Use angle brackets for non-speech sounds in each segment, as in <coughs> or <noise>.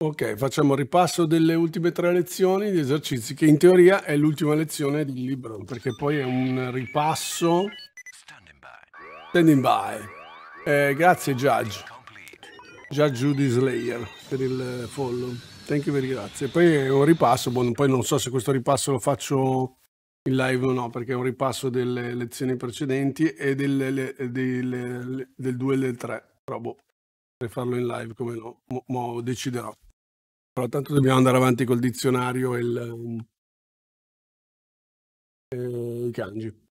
Ok, facciamo ripasso delle ultime tre lezioni di esercizi, che in teoria è l'ultima lezione del libro, perché poi è un ripasso... Standing by. Standing by. Eh, grazie Judge. Judge Judy Slayer per il follow. Thank you very grazie. Poi è un ripasso, bon, poi non so se questo ripasso lo faccio in live o no, perché è un ripasso delle lezioni precedenti e delle, le, delle, le, del 2 e del 3, però boh, per farlo in live come no, mo, mo deciderò. Però tanto dobbiamo andare avanti col dizionario e, il, ehm, e i kanji.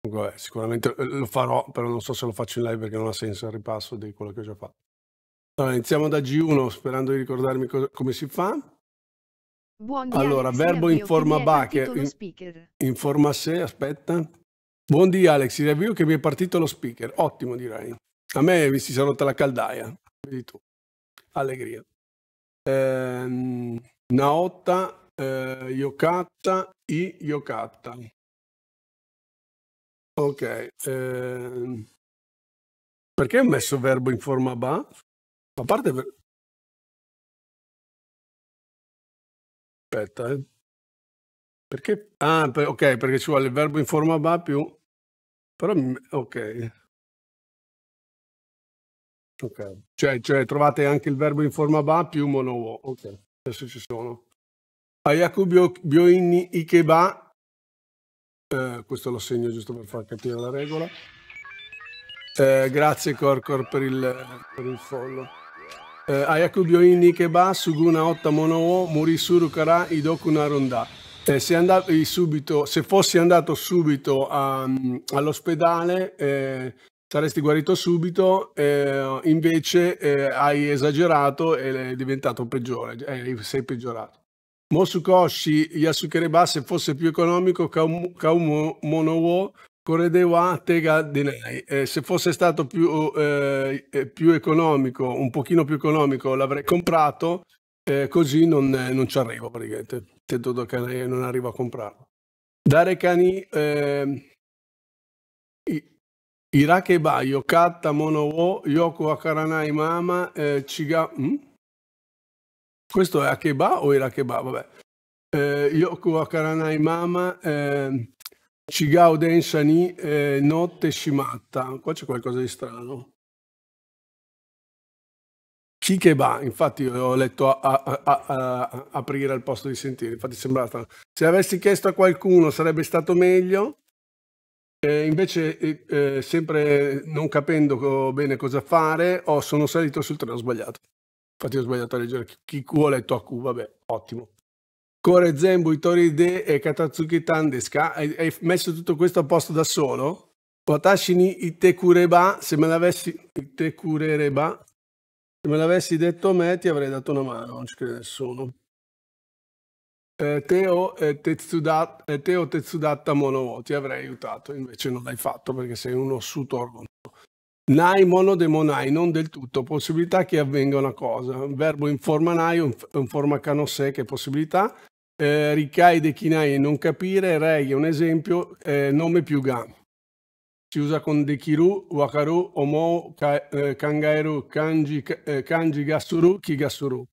Comunque, sicuramente eh, lo farò, però non so se lo faccio in live perché non ha senso il ripasso di quello che ho già fatto. Allora, iniziamo da G1 sperando di ricordarmi cosa, come si fa. Buon allora, verbo in forma ba che in, forma se, aspetta. Buon di Alex, il riavvio che mi è partito lo speaker. Ottimo, direi. A me mi si è rotta la caldaia. Vedi tu. Allegria ehm, Naota eh, Yokata I Yokata. Ok. Ehm, perché ho messo verbo in forma ba? A parte... Ver... Aspetta, eh. Perché? Ah, per, ok, perché ci vuole il verbo in forma ba più... Però, ok. Ok, cioè, cioè, trovate anche il verbo in forma ba più monowo. Ok, adesso ci sono. Ayaku Bioin Ikeba, eh, questo lo segno giusto per far capire la regola. Eh, grazie Corcor per il, per il follow. Eh, Ayaku Bioin Ikeba, Suguna Otta Monowo, Murisuru Kara Idoku Naronda. Eh, se, andavi subito, se fossi andato subito ehm, all'ospedale, eh, saresti guarito subito, eh, invece eh, hai esagerato e è diventato peggiore, eh, sei peggiorato. Mosukoshi Yasukere Ba, se fosse più economico, Kaumo Monowo Koredewa Tega Denai. Eh, se fosse stato più, eh, eh, più, economico, un pochino più economico, l'avrei comprato, eh, così non, non, ci arrivo praticamente. Tento che non arrivo a comprarlo. Dare cani... Ehm, Irake Baio, Katta, Mono Wo, Yoko Akaranai Mama, eh, Chiga... Mm? Questo è Akeba o Irakeba? Vabbè. Eh, Yoko Akaranai Mama, eh, Chigao Densani, eh, Notte Shimatta. Qua c'è qualcosa di strano. Kikeba, infatti ho letto a, a, a, aprire al posto di sentire, infatti è strano. Se avessi chiesto a qualcuno sarebbe stato meglio, eh, invece, eh, eh, sempre non capendo co bene cosa fare, oh, sono salito sul treno sbagliato. Infatti ho sbagliato a leggere Kiku, ho letto Aku, vabbè, ottimo. Core Zembu, Itoride e Katatsuki Tandeska. hai, hai messo tutto questo a posto da solo? Watashini itekureba, se me l'avessi... Itekurereba? Se me l'avessi detto a me ti avrei dato una mano, non ci crede nessuno. Eh, Teo, eh, Tetsuda, eh, Teo Tetsudatta Mono, ti avrei aiutato, invece non l'hai fatto perché sei uno sutorgono. Nai mono demonai, non del tutto, possibilità che avvenga una cosa. Un verbo in forma nai in forma kanosè, che possibilità. Eh, de dekinai, non capire. Rei è un esempio, eh, nome più ga. Si usa con de kiru, wakaru, omo, ka, eh, kangaeru, kanji, eh, kanji gasuru, kigasuru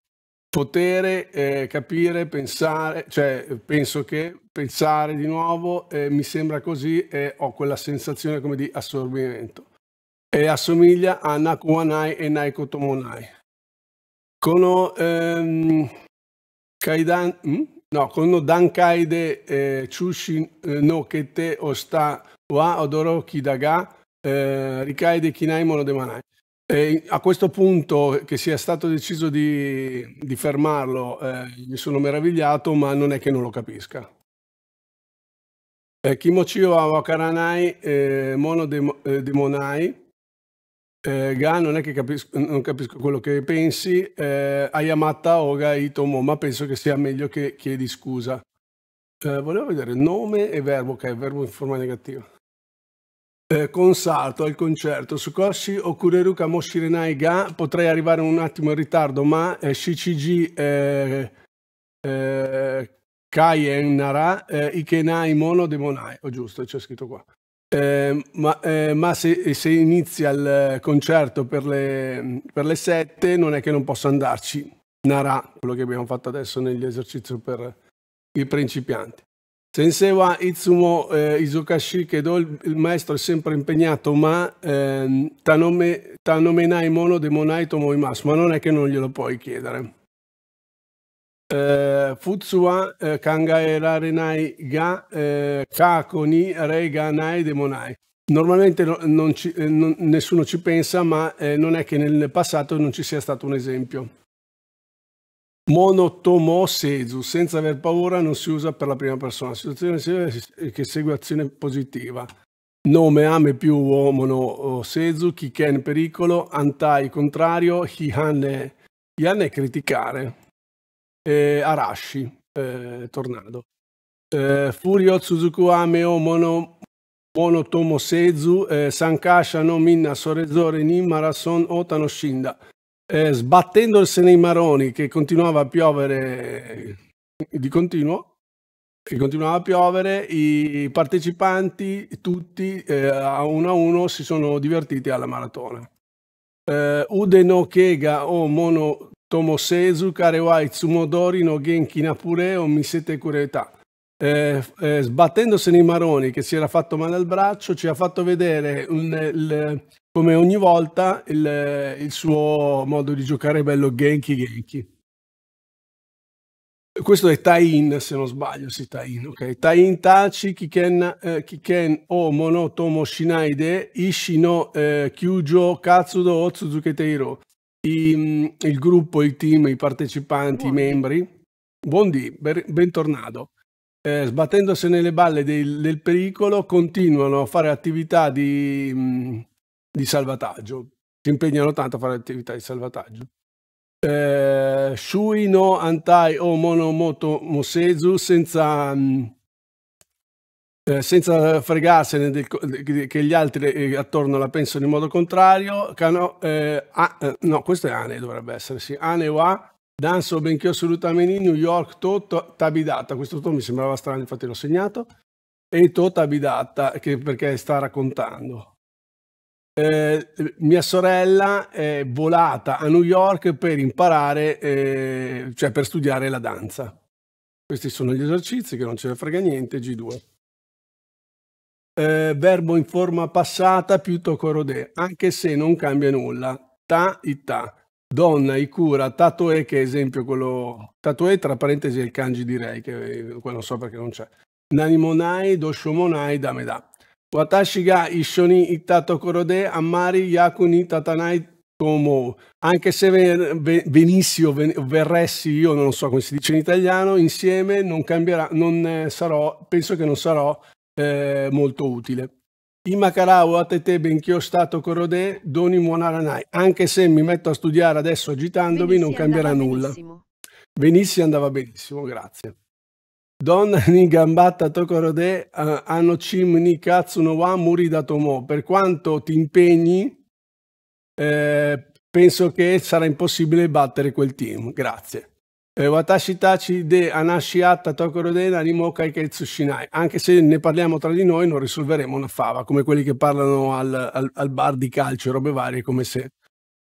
potere eh, capire, pensare, cioè penso che pensare di nuovo eh, mi sembra così e ho quella sensazione come di assorbimento. E assomiglia a Nakuanai e Naiko Tomonai. Con ehm, Kaidan, hm? no, con Dankaide eh, Chushin eh, no Kete Osta wa Odoroki Daga eh, Rikaide Kinai Monodemanai. E a questo punto che sia stato deciso di, di fermarlo eh, mi sono meravigliato, ma non è che non lo capisca. Eh, Kimochio Awakaranai, eh, Mono Demonai, eh, eh, Ga non è che capisco, non capisco quello che pensi, eh, Ayamata Oga Itomo, ma penso che sia meglio che chiedi scusa. Eh, volevo vedere nome e verbo, ok, verbo in forma negativa eh, consalto al concerto Sukoshi Okureru Kamoshirenai Ga potrei arrivare un attimo in ritardo ma eh, Shichiji eh, eh, Kaien Nara eh, Ikenai Mono Demonai ho oh, giusto c'è scritto qua eh, ma, eh, ma se, se, inizia il concerto per le, per le 7 non è che non posso andarci Nara quello che abbiamo fatto adesso negli esercizi per i principianti Sensewa Itsumo eh, Izukashi Kedo, il, il, maestro è sempre impegnato, ma eh, tanome, tanomenai mono demonai tomo imasu, ma non è che non glielo puoi chiedere. Eh, Futsuwa eh, kangaerarenai ga eh, kakoni nai demonai. Normalmente no, ci, eh, non, nessuno ci pensa, ma eh, non è che nel passato non ci sia stato un esempio. Monotomosezu, senza aver paura, non si usa per la prima persona. Situazione che segue azione positiva. Nome ame più uomo no sezu, kiken pericolo, antai contrario, chi hihan è criticare, eh, arashi, eh, tornado. Eh, furio tsuzuku ame o mono, monotomo sezu, eh, sankasha no minna sorezore ni marason otano shinda eh, sbattendosi nei maroni che continuava a piovere di continuo, e continuava a piovere, i partecipanti tutti eh, a uno a uno si sono divertiti alla maratona. Eh, Ude no Kega o Mono Tomosezu, Karewai Tsumodori no Genki Napure o Misete Kureta. Eh, eh, sbattendosi nei maroni che si era fatto male al braccio, ci ha fatto vedere un, il, come ogni volta il, il suo modo di giocare è bello Genki Genki. Questo è Tain, se non sbaglio, si tie-in, ok? Tai-in Tachi, Kiken, eh, kiken o Monotomo Shinaide, Ishino eh, Kyujo Katsudo o Suzuki Teiro. I, mm, il gruppo, il team, i partecipanti, Buondì. i membri. Buondì, bentornato. Eh, sbattendosi nelle balle del, del, pericolo, continuano a fare attività di... Mh, mm, di salvataggio, si impegnano tanto a fare attività di salvataggio. Eh, shui no antai o monomoto mosezu senza, mm, eh, senza fregarsene del, che gli altri eh, attorno la pensano in modo contrario. Cano, eh, ah, no, questo è Ane, dovrebbe essere, sì. Ane o A, danzo benché assolutamente New York tutto tabidata. Questo to mi sembrava strano, infatti l'ho segnato. E to tabidata, che, perché sta raccontando eh, mia sorella è volata a New York per imparare, eh, cioè per studiare la danza. Questi sono gli esercizi che non ce ne frega niente, G2. Eh, verbo in forma passata più tocorode, anche se non cambia nulla. Ta, ita. Donna, Ikura, Tatoe, che è esempio quello... Tatoe, tra parentesi, è il kanji direi, che eh, qua non so perché non c'è. Nanimonai, Doshomonai, Dameda. Watashi ga ishoni ittato korode amari yakuni tatanai tomo. Anche se venissi o verressi io, non so come si dice in italiano, insieme non cambierà, non eh, sarò, penso che non sarò eh, molto utile. Imakarao atete benchio stato korode doni muonaranai. Anche se mi metto a studiare adesso agitandomi, Venissi non cambierà nulla. Benissimo. Venissi andava benissimo, grazie. Donna <laughs> Nigambatta Tokorode uh, eh, Anochim Nikatsu no wa Muri Datomo. Per quanto ti impegni, eh, penso che sarà impossibile battere quel team. Grazie. Eh, Watashi Tachi de Anashi Atta Tokorode Nanimo Kaiketsu Shinai. Anche se ne parliamo tra di noi, non risolveremo una fava, come quelli che parlano al, al, al bar di calcio robe varie, come se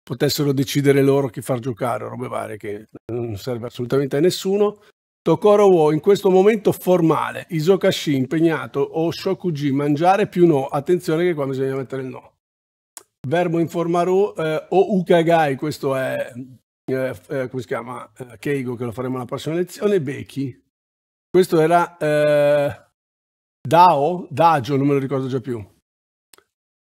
potessero decidere loro chi far giocare, robe varie che non serve assolutamente a nessuno. Tokoro in questo momento formale, Isokashi impegnato o Shokuji mangiare più no, attenzione che qua bisogna mettere il no. Verbo informaro eh, o Ukagai, questo è, eh, eh, come si chiama, eh, Keigo che lo faremo alla prossima lezione, Beki. Questo era eh, Dao, dajo, non me lo ricordo già più.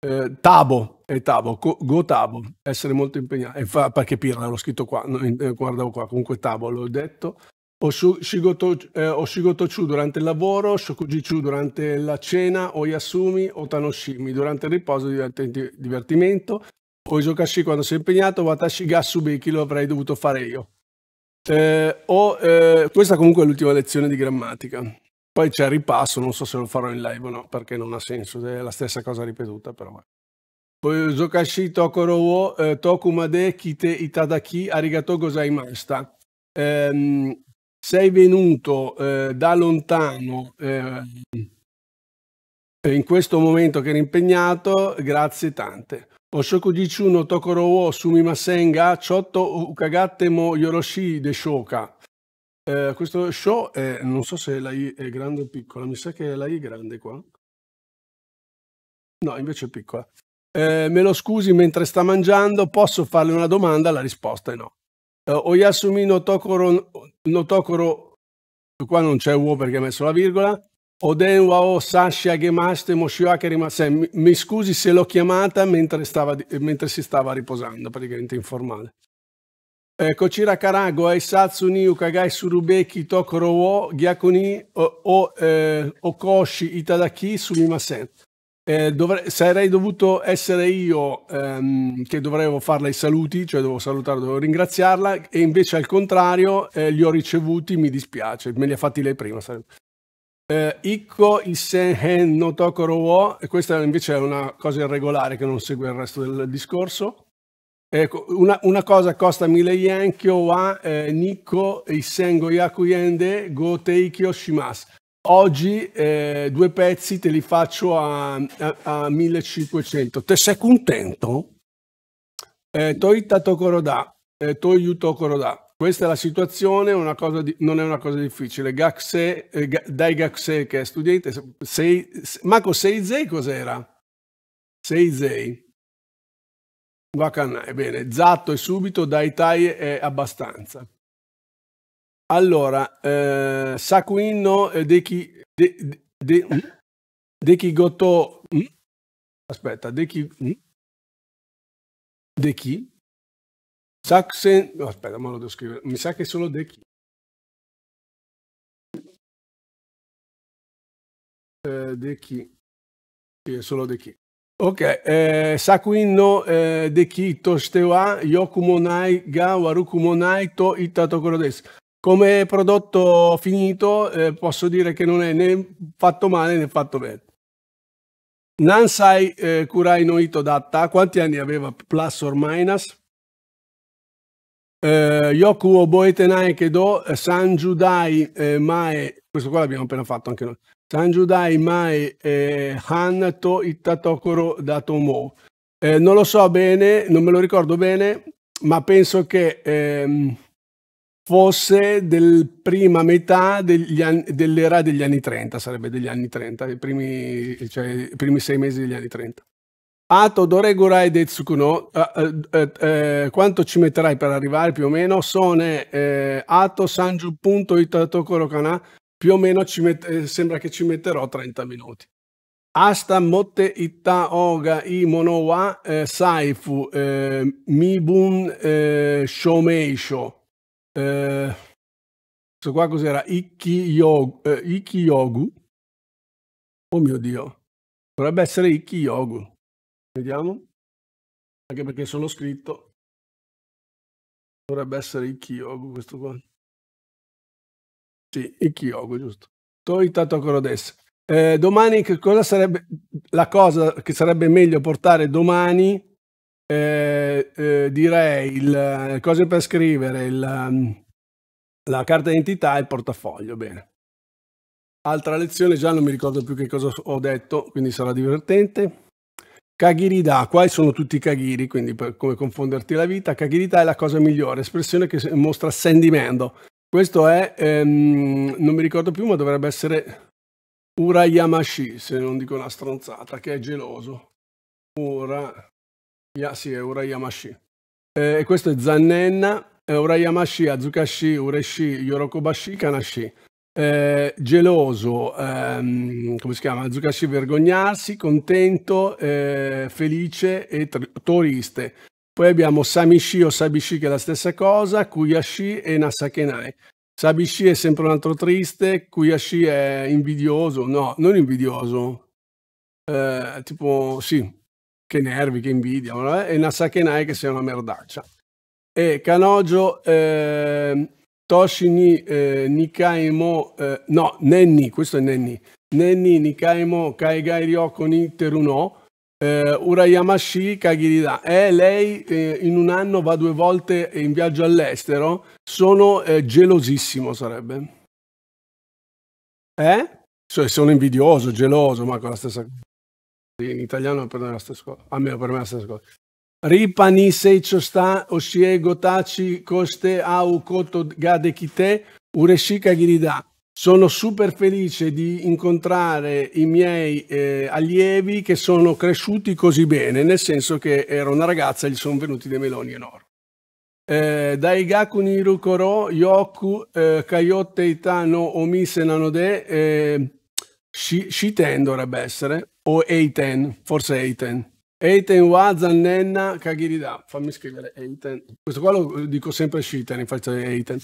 Eh, tabo, è Tabo, go, go Tabo, essere molto impegnato. e fa, perché Pirla l'ho scritto qua, no, guardavo qua, comunque Tabo l'ho detto o shigoto, eh, ho Shigoto-chu durante il lavoro, Shokuji-chu durante la cena, o Yasumi o Tanoshimi durante il riposo e divertimento, o Isokashi quando sei impegnato, Watashi Gassubeki lo avrei dovuto fare io. Eh, o, eh, questa comunque è l'ultima lezione di grammatica. Poi c'è il ripasso, non so se lo farò in live o no, perché non ha senso, è la stessa cosa ripetuta però. Poi Isokashi Tokoro wo eh, Tokumade Kite Itadaki Arigato Gozaimashita. Eh, sei venuto eh, da lontano eh, in questo momento che eri impegnato, grazie tante. Oshoku Oshokujichuno Tokorowo Sumimasenga Chotto Ukagattemo Yoroshi de Shoka. Eh, questo show è, non so se la I è grande o piccola, mi sa che è la I grande qua. No, invece è piccola. Eh, me lo scusi mentre sta mangiando, posso farle una domanda? La risposta è no. Uh, eh, Oyasumi no Tokoro, no Tokoro, qua non c'è uo perché ha messo la virgola. Oden o sashi Gemaste Moshioake Rimasen. Mi scusi se l'ho chiamata mentre, stava, mentre si stava riposando, praticamente informale. Eh, Kochira Karago, Aisatsu ni Ukagai Surubeki Tokoro wo Gyakuni o, o eh, Okoshi Itadaki Sumimasen. Eh, dovrei, sarei dovuto essere io ehm, che dovrei farle i saluti, cioè dovevo salutarla, dovevo ringraziarla, e invece al contrario eh, li ho ricevuti, mi dispiace, me li ha fatti lei prima. Eh, Icco Isen no Tokoro wo, e questa invece è una cosa irregolare che non segue il resto del discorso. Ecco, una, una, cosa costa mille yen, kyo wa eh, Nikko Isen go yakuyende go teikyo shimasu. Oggi eh, due pezzi te li faccio a, a, a 1500. Te sei contento? Eh, Toita Tokoroda, eh, Toyu Tokoroda. Questa è la situazione, di, non è una cosa difficile. Gakse, eh, dai Gaxe che è studente, sei, Marco Seizei cos'era? Seizei. Vacanai, bene. Zatto e subito, dai Tai è abbastanza. Allora, eh, Sakuino Deki, de, de, de, Deki Goto... Aspetta, Deki... Deki? Sakusen... No, aspetta, ma lo devo scrivere. Mi sa che è solo Deki. Eh, Deki. Sì, è solo Deki. Ok, eh, Sakuino eh, Deki Tostewa Yokumonai Ga Warukumonai To Itatokoro desu. Come prodotto finito eh, posso dire che non è né fatto male né fatto bene. Nansai eh, Kurai no Ito Datta, quanti anni aveva plus or minus? Eh, Yoku Boetenai Tenai Kedo, eh, Sanjudai eh, Mae, questo qua l'abbiamo appena fatto anche noi. Sanjudai Mae eh, Han To Ittatokoro Datomo. Eh, non lo so bene, non me lo ricordo bene, ma penso che ehm, fosse del prima metà anni, dell'era degli anni 30, sarebbe degli anni 30, i primi, cioè, i primi sei mesi degli anni 30. Ato Doregurai Detsuku no, quanto ci metterai per arrivare più o meno? Sone eh, Ato Sanju.itatokoro kana, più o meno eh, sembra che ci metterò 30 minuti. Asta motte itta oga i monowa eh, saifu eh, mibun shomeisho. Eh, questo qua cos'era? Ikkiyogu. Eh, Oh mio Dio. Dovrebbe essere Ikkiyogu. Vediamo. Anche perché sono scritto. Dovrebbe essere Ikkiyogu questo qua. Sì, Ikkiyogu, giusto. Toita Tokorodes. Eh, domani che cosa sarebbe la cosa che sarebbe meglio portare domani eh, eh, direi il, eh, cose per scrivere, il, mm, la carta d'identità e il portafoglio. Bene. Altra lezione, già non mi ricordo più che cosa ho detto, quindi sarà divertente. Kagirida, qua sono tutti i Kagiri, quindi per come confonderti la vita, Kagirida è la cosa migliore, espressione che mostra Sendimendo. Questo è, ehm, non mi ricordo più, ma dovrebbe essere Urayamashi, se non dico una stronzata, che è geloso. Ora Yeah, sì, è Urayamashi. Eh, e eh, questo è Zannenna, Urayamashi, Azukashi, Ureshi, Yorokobashi, Kanashi. Eh, geloso, ehm, come si chiama? Azukashi vergognarsi, contento, eh, felice e triste. Poi abbiamo Samishi o Sabishi che è la stessa cosa, Kuyashi e Nasakenai. Sabishi è sempre un altro triste, Kuyashi è invidioso, no, non invidioso, eh, tipo sì, che nervi, che invidia, e Nasakenai che sia una merdaccia. E Kanojo eh, Toshini eh, Nikaimo, eh, no, Nenni, questo è Nenni, Nenni Nikaimo Kaigai Ryoko ni Teruno, eh, Urayamashi Kagirida. Eh, lei eh, in un anno va due volte in viaggio all'estero, sono eh, gelosissimo sarebbe. Eh? Cioè, sono invidioso, geloso, ma con la stessa cosa in italiano per me è la stessa cosa, almeno per me è la stessa cosa. Ripani seichostan osie gotaci coste au koto gadekite ureshika girida. Sono super felice di incontrare i miei eh, allievi che sono cresciuti così bene, nel senso che ero una ragazza e gli sono venuti dei meloni enormi. Eh, gaku niru koro yoku eh, kayotte itano omise nanode eh, Shi, Shiten dovrebbe essere, o Eiten, forse Eiten. Eiten wa zannenna kagirida. Fammi scrivere Eiten. Questo qua lo dico sempre Shiten, infatti Eiten.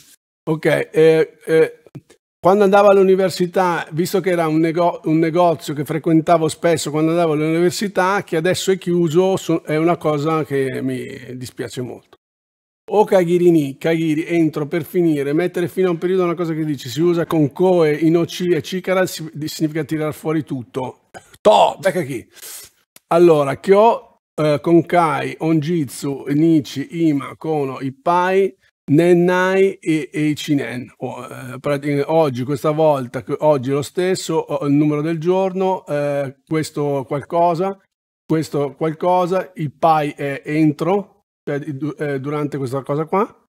Ok, eh, eh, quando andavo all'università, visto che era un, nego un, negozio che frequentavo spesso quando andavo all'università, che adesso è chiuso, so è una cosa che mi dispiace molto o Kagirini, Kagiri entro per finire, mettere fine a un periodo è una cosa che dici, si usa con Koe, Inoci e Cicara, significa tirar fuori tutto. To, becca chi. Allora, Kyo, eh, Konkai, Onjitsu, Nichi, Ima, Kono, Ippai, Nennai e, e Ichinen. Oh, eh, oggi, questa volta, oggi è lo stesso, il numero del giorno, eh, questo qualcosa, questo qualcosa, Ippai è entro, cioè eh, durante questa cosa qua,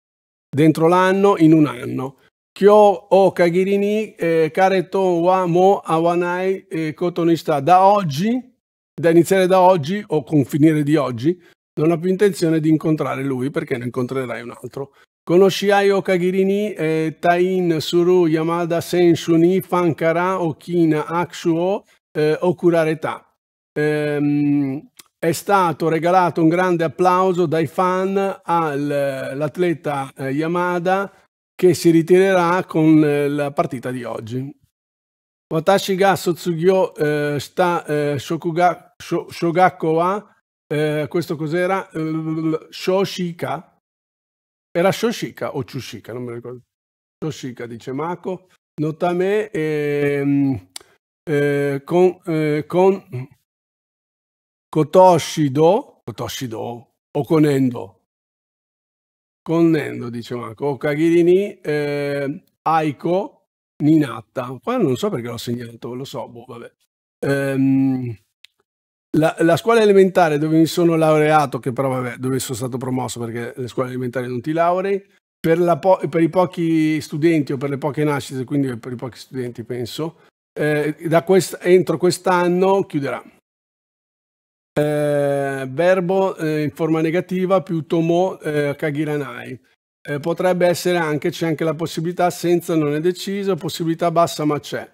dentro l'anno, in un anno. Kyo o Kagirini, eh, Kareton wa mo awanai eh, Kotonista. Da oggi, da iniziare da oggi o con finire di oggi, non ho più intenzione di incontrare lui perché ne incontrerai un altro. Conosciai o Kagirini, eh, Tain Suru Yamada Senshuni Fankara Okina Akshuo eh, Okurareta. Ehm, è stato regalato un grande applauso dai fan all'atleta eh, Yamada che si ritirerà con eh, la partita di oggi. Watashi ga sotsugyo eh, sta eh, shogako wa, questo cos'era? Shoshika? Era Shoshika o Chushika, non mi ricordo. Shoshika, dice Mako. Notame eh, eh, con, con Kotoshido, Kotoshido o Conendo, Connendo dice Marco, o Kagirini, eh, Aiko, Ninatta, qua non so perché l'ho segnato, lo so, boh, vabbè. Ehm, la, la, scuola elementare dove mi sono laureato, che però vabbè, dove sono stato promosso perché le scuole elementari non ti laurei, per, per, i pochi studenti o per le poche nascite, quindi per i pochi studenti penso, eh, quest entro quest'anno chiuderà eh, verbo eh, in forma negativa più tomo eh, kagiranai. Eh, potrebbe essere anche, c'è anche la possibilità senza non è deciso, possibilità bassa ma c'è.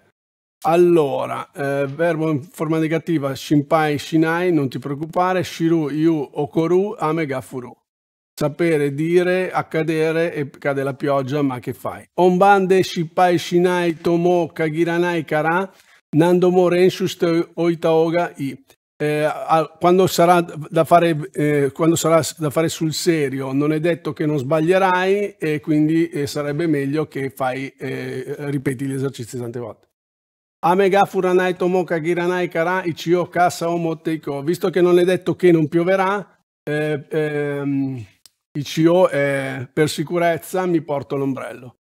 Allora, eh, verbo in forma negativa, shinpai, shinai, non ti preoccupare, shiru, yu, okoru, amega, furu. Sapere, dire, accadere e cade la pioggia, ma che fai? Onbande, shipai, shinai, tomo, kagiranai, kara, nandomo, renshu, oitaoga, i eh, a, quando, sarà fare, eh, quando, sarà da fare, sul serio non è detto che non sbaglierai e quindi eh, sarebbe meglio che fai, eh, ripeti gli esercizi tante volte. Amega furanai tomoka giranai kara ichio kasa omoteiko. Visto che non è detto che non pioverà, eh, ehm, ichio eh, per sicurezza mi porto l'ombrello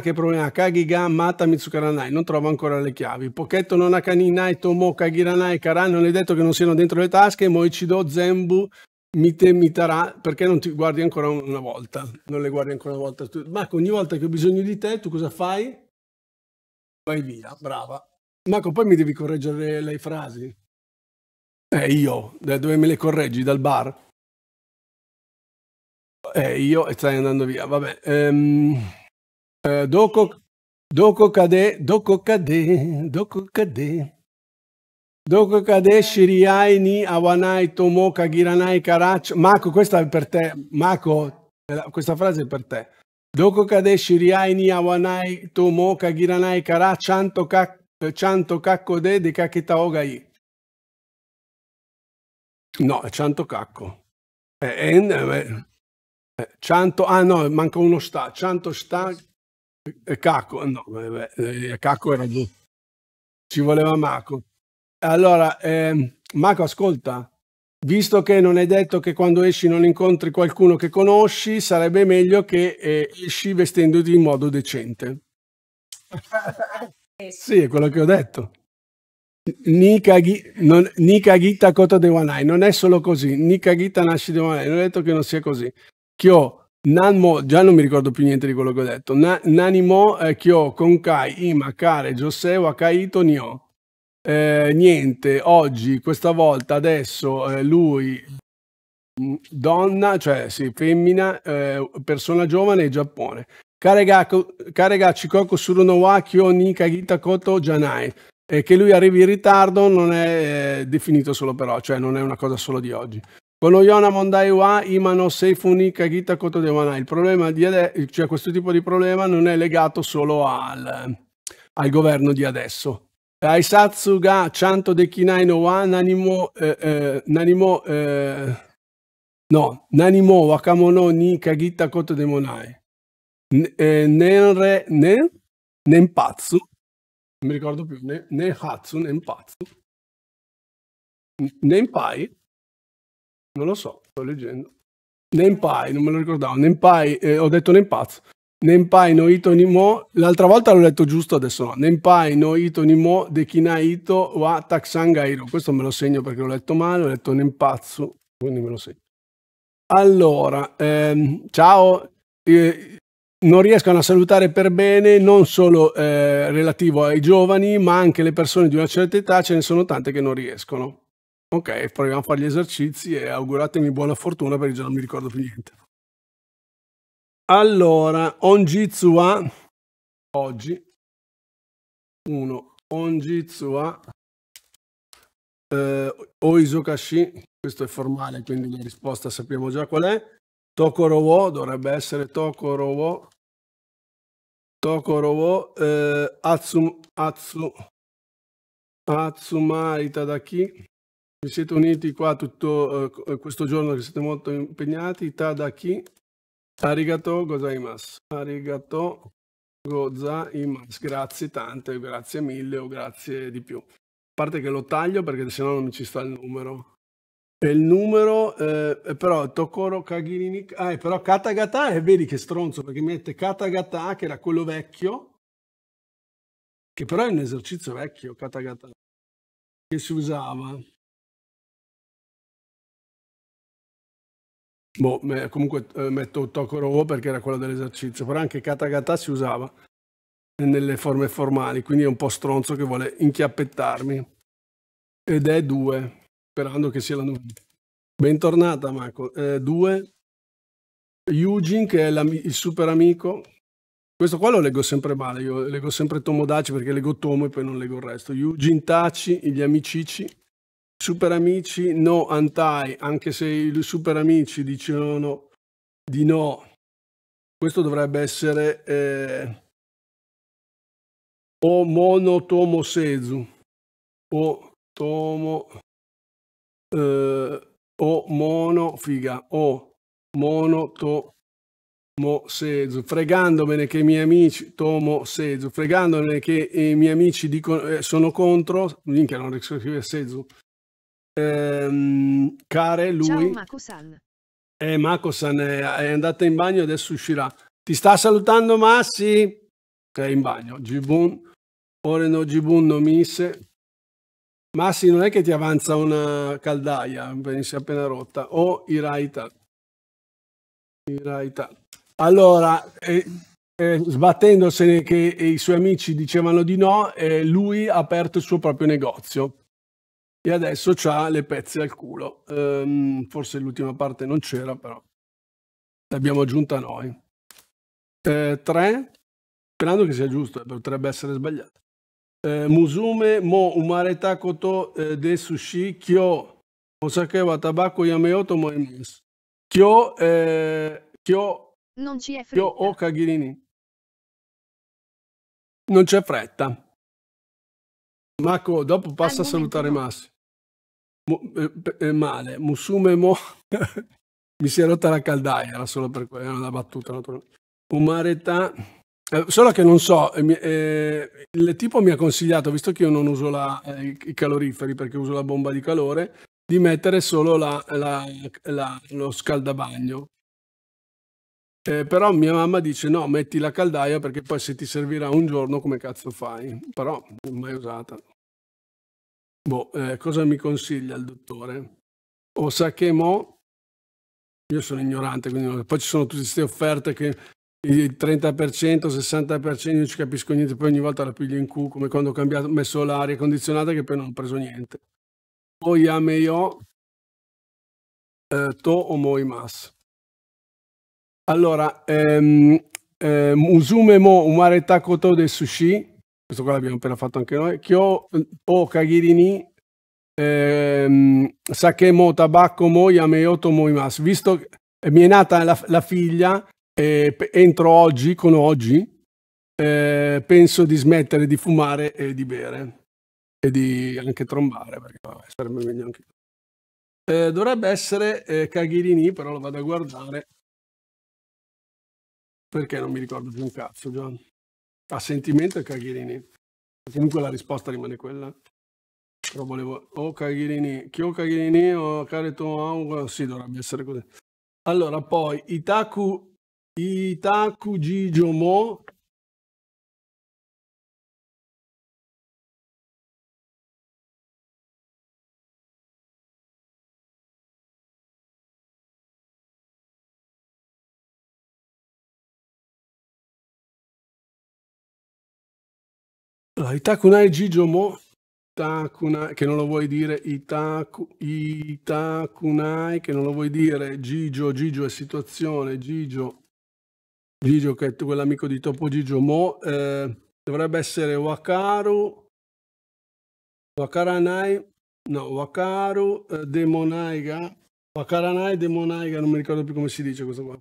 che problema, Kagiga, Mata, Mitsukaranai, non trovo ancora le chiavi. Pochetto non ha Kaninai, Tomo, Kagiranai, Karan, non è detto che non siano dentro le tasche, Moichido, Zembu, Mite, Mitara, perché non ti guardi ancora una volta? Non le guardi ancora una volta. Marco, ogni volta che ho bisogno di te, tu cosa fai? Vai via, brava. Marco, poi mi devi correggere le, le frasi. Eh, io, da dove me le correggi? Dal bar? Eh, io e stai andando via, vabbè. Ehm... Uh, eh, doko, doko Kade, Doko Kade, Doko Kade. Doko Kade Shiriai ni Awanai Tomo Kagiranai Karach. Marco, questa è per te. Marco, eh, questa frase è per te. Doko Kade Shiriai ni Awanai Tomo Kagiranai Karach. Chanto eh, Kak. Chanto de de Kakita Ogai. No, è Chanto Cacco. Eh, eh, eh, Chanto, ah no, manca uno sta. Chanto sta. E Caco, no, eh, Caco era giù, Ci voleva Marco. Allora, eh, Marco, ascolta, visto che non è detto che quando esci non incontri qualcuno che conosci, sarebbe meglio che eh, esci vestendoti in modo decente. <laughs> sì, è quello che ho detto. Nika Gita Kota Dewanai, non è solo così. Nika Gita nasce Dewanai, non è detto che non sia così. Kyo, Nanmo, già non mi ricordo più niente di quello che ho detto. Na, nanimo, eh, Kyo, Konkai, Ima, Kare, Joseo, Akaito, Nio. Eh, niente, oggi, questa volta, adesso, eh, lui, mm, donna, cioè sì, femmina, eh, persona giovane e Giappone. Karega Chikoko Surunowa Kyo ni Kagita Koto Janai. Eh, che lui arrivi in ritardo non è eh, definito solo però, cioè non è una cosa solo di oggi. Con lo Yona Mondai Wa Imano Seifu ni Kagita Koto Dewana. Il problema di adesso, cioè questo tipo di problema non è legato solo al, al governo di adesso. Aisatsu ga Chanto Dekinai no wa Nanimo eh, eh, Nanimo eh, no Nanimo Wakamono ni Kagita Koto Demonai. Eh, Nenre nen Nenpatsu non mi ricordo più, ne, ne Hatsu, Nenpatsu, Nenpai, non lo so, sto leggendo. Nempai, non me lo ricordavo. Nempai, eh, ho detto Nempaz. Nempai no ito ni mo. L'altra volta l'ho letto giusto, adesso no. Nempai no ito ni mo de kina ito wa taksangairo. Questo me lo segno perché l'ho letto male, ho letto Nempazzo, quindi me lo segno. Allora, ehm, ciao. Eh, non riescono a salutare per bene non solo eh, relativo ai giovani, ma anche le persone di una certa età, ce ne sono tante che non riescono. Ok, proviamo a fare gli esercizi e auguratemi buona fortuna perché già non mi ricordo più niente. Allora, onjitsu a oggi 1 onjitsu a eh, oisokashi, questo è formale, quindi la risposta sappiamo già qual è. Tokoro wo dovrebbe essere Tokoro wo Tokoro wo eh, atsum, atsu Atsumari Tadaki vi siete uniti qua tutto uh, questo giorno che siete molto impegnati. Tadaki, arigato gozaimasu. Arigato gozaimasu. Grazie tante, grazie mille o grazie di più. A parte che lo taglio perché sennò non ci sta il numero. E il numero, eh, eh però, Tokoro Kagirini... Ah, è però Katagata, e vedi che stronzo, perché mette Katagata, che era quello vecchio, che però è un esercizio vecchio, Katagata, che si usava. Boh, comunque eh, metto Tokoro perché era quello dell'esercizio, però anche Katagata si usava nelle forme formali, quindi è un po' stronzo che vuole inchiappettarmi. Ed è 2, sperando che sia la novità. Bentornata Marco. 2, eh, Eugene che è il super amico. Questo qua lo leggo sempre male, io leggo sempre Tomodachi perché leggo Tomo e poi non leggo il resto. Yujin Taci, gli amicici. Super Amici no Antai, anche se i Super Amici dicevano di no. Questo dovrebbe essere eh, o mono tomo sezu o tomo eh, o mono figa o mono tomo sezu fregandomene che i miei amici tomo sezu fregandomene che i miei amici dicono eh, sono contro minchia non riesco a scrivere sezu Ehm, care, lui... Ciao mako Eh, mako è, è andata in bagno e adesso uscirà. Ti sta salutando Massi? è in bagno. Gibun. no Gibun non mise. Massi non è che ti avanza una caldaia, si è appena rotta. O oh, Iraita. Iraita. Allora, eh, eh, sbattendosene che i suoi amici dicevano di no, eh, lui ha aperto il suo proprio negozio e adesso ha le pezze al culo. Um, forse l'ultima parte non c'era, però l'abbiamo aggiunta noi. 3, eh, sperando che sia giusto, eh, potrebbe essere sbagliato. Eh, musume mo umareta koto eh, de sushi kyo osake wa tabako yameoto mo emas. Kyo, eh, kyo, non ci è fretta. kyo o kagirini. Non c'è fretta. Marco, dopo passa Al a salutare Massi. Eh, eh, male. Musume Mo. <laughs> Mi si è rotta la caldaia, era solo per quello, era una battuta naturalmente. Umaretà. Eh, solo che non so, eh, il tipo mi ha consigliato, visto che io non uso la, i caloriferi perché uso la bomba di calore, di mettere solo la, la, la, lo scaldabagno. Eh, però mia mamma dice no, metti la caldaia perché poi se ti servirà un giorno come cazzo fai? Però mai usata. Boh, eh, cosa mi consiglia il dottore? O Osake Mo, io sono ignorante, quindi poi ci sono tutte queste offerte che il 30%, 60%, non ci capisco niente, poi ogni volta la piglio in Q, come quando ho cambiato, messo l'aria condizionata che poi non ho preso niente. Poi Ameyo, eh, To o mas. Allora, ehm, eh, Musume Mo, Umare Takoto de Sushi, questo qua l'abbiamo appena fatto anche noi, Kyo mm, o Kagirini, ehm, Sakemo Tabacco Mo Yameoto Moimas, visto che eh, mi è nata la, la figlia, eh, entro oggi, con oggi, eh, penso di smettere di fumare e di bere e di anche trombare, perché vabbè, sarebbe meglio anche eh, dovrebbe essere eh, Kagirini, però lo vado a guardare perché non mi ricordo più un cazzo già a sentimento e Caghirini. Comunque la risposta rimane quella. Però volevo o oh, Caghirini, chi o Caghirini o oh, Careto Auga, sì, dovrebbe essere così. Allora, poi Itaku Itaku Gijomo Allora, Itakunai Gijomo, Itakunai, che non lo vuoi dire, Itaku, Itakunai, che non lo vuoi dire, Gigio, Gigio è situazione, Gigio, Gigio che è quell'amico di Topo Gigio Mo, eh, dovrebbe essere Wakaru, Wakaranai, no, Wakaru, eh, Demonaiga, Wakaranai, Demonaiga, non mi ricordo più come si dice questo qua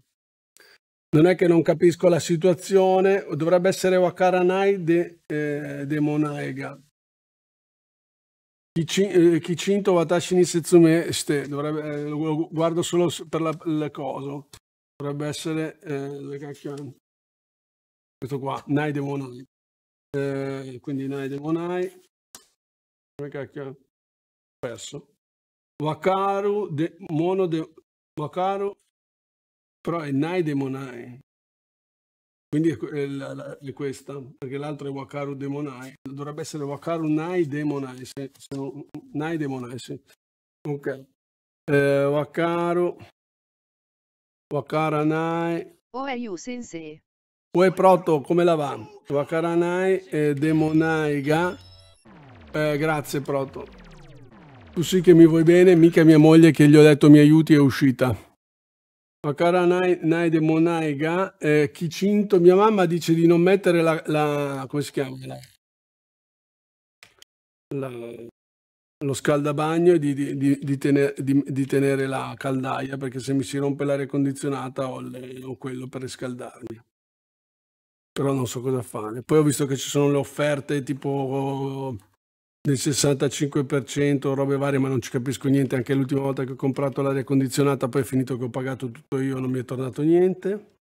non è che non capisco la situazione, dovrebbe essere Wakaranai de, eh, de Monaega. Kicinto eh, Watashi ni Setsume ste, dovrebbe, eh, lo guardo solo per la, le cose. Dovrebbe essere, eh, questo qua, Nai de Monai. Eh, quindi Nai de Monai. Come cacchio? perso. Wakaru de Mono de Wakaru però è Nai Demonai. Quindi è, la, è questa, perché l'altro è Wakaru Demonai. Dovrebbe essere Wakaru Nai Demonai. Se, se non, Nai Demonai, sì. Ok. Eh, Wakaru. Wakara Nai. Oeyu Sensei. Poi Proto, come la va? Wakaranai e ga. Eh, grazie Proto. Tu sì che mi vuoi bene, mica mia moglie che gli ho detto mi aiuti è uscita nai de Monaiga, eh, Chicinto, mia mamma dice di non mettere la, la come si chiama? La, lo scaldabagno e di, di, di, tener, di, tenere la caldaia perché se mi si rompe l'aria condizionata ho, le, ho quello per riscaldarmi. Però non so cosa fare. Poi ho visto che ci sono le offerte tipo del 65%, robe varie, ma non ci capisco niente. Anche l'ultima volta che ho comprato l'aria condizionata, poi è finito che ho pagato tutto io, non mi è tornato niente.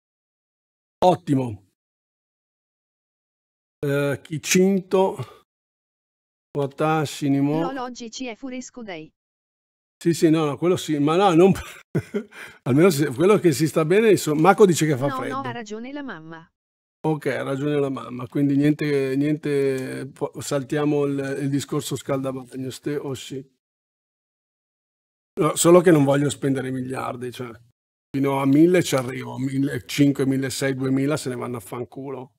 Ottimo. Uh, eh, Chicinto, Watashi, Nimo. No, ci è Furesco Day. Sì, sì, no, no, quello sì, ma no, non... <laughs> almeno se... quello che si sta bene, insomma, Marco dice che fa no, freddo. No, ha ragione la mamma. Ok, ha ragione la mamma, quindi niente, niente saltiamo il, il discorso scaldabagno, ste o oh, sì. No, solo che non voglio spendere miliardi, cioè fino a mille ci arrivo, 1500, 6, 2000 se ne vanno a fanculo.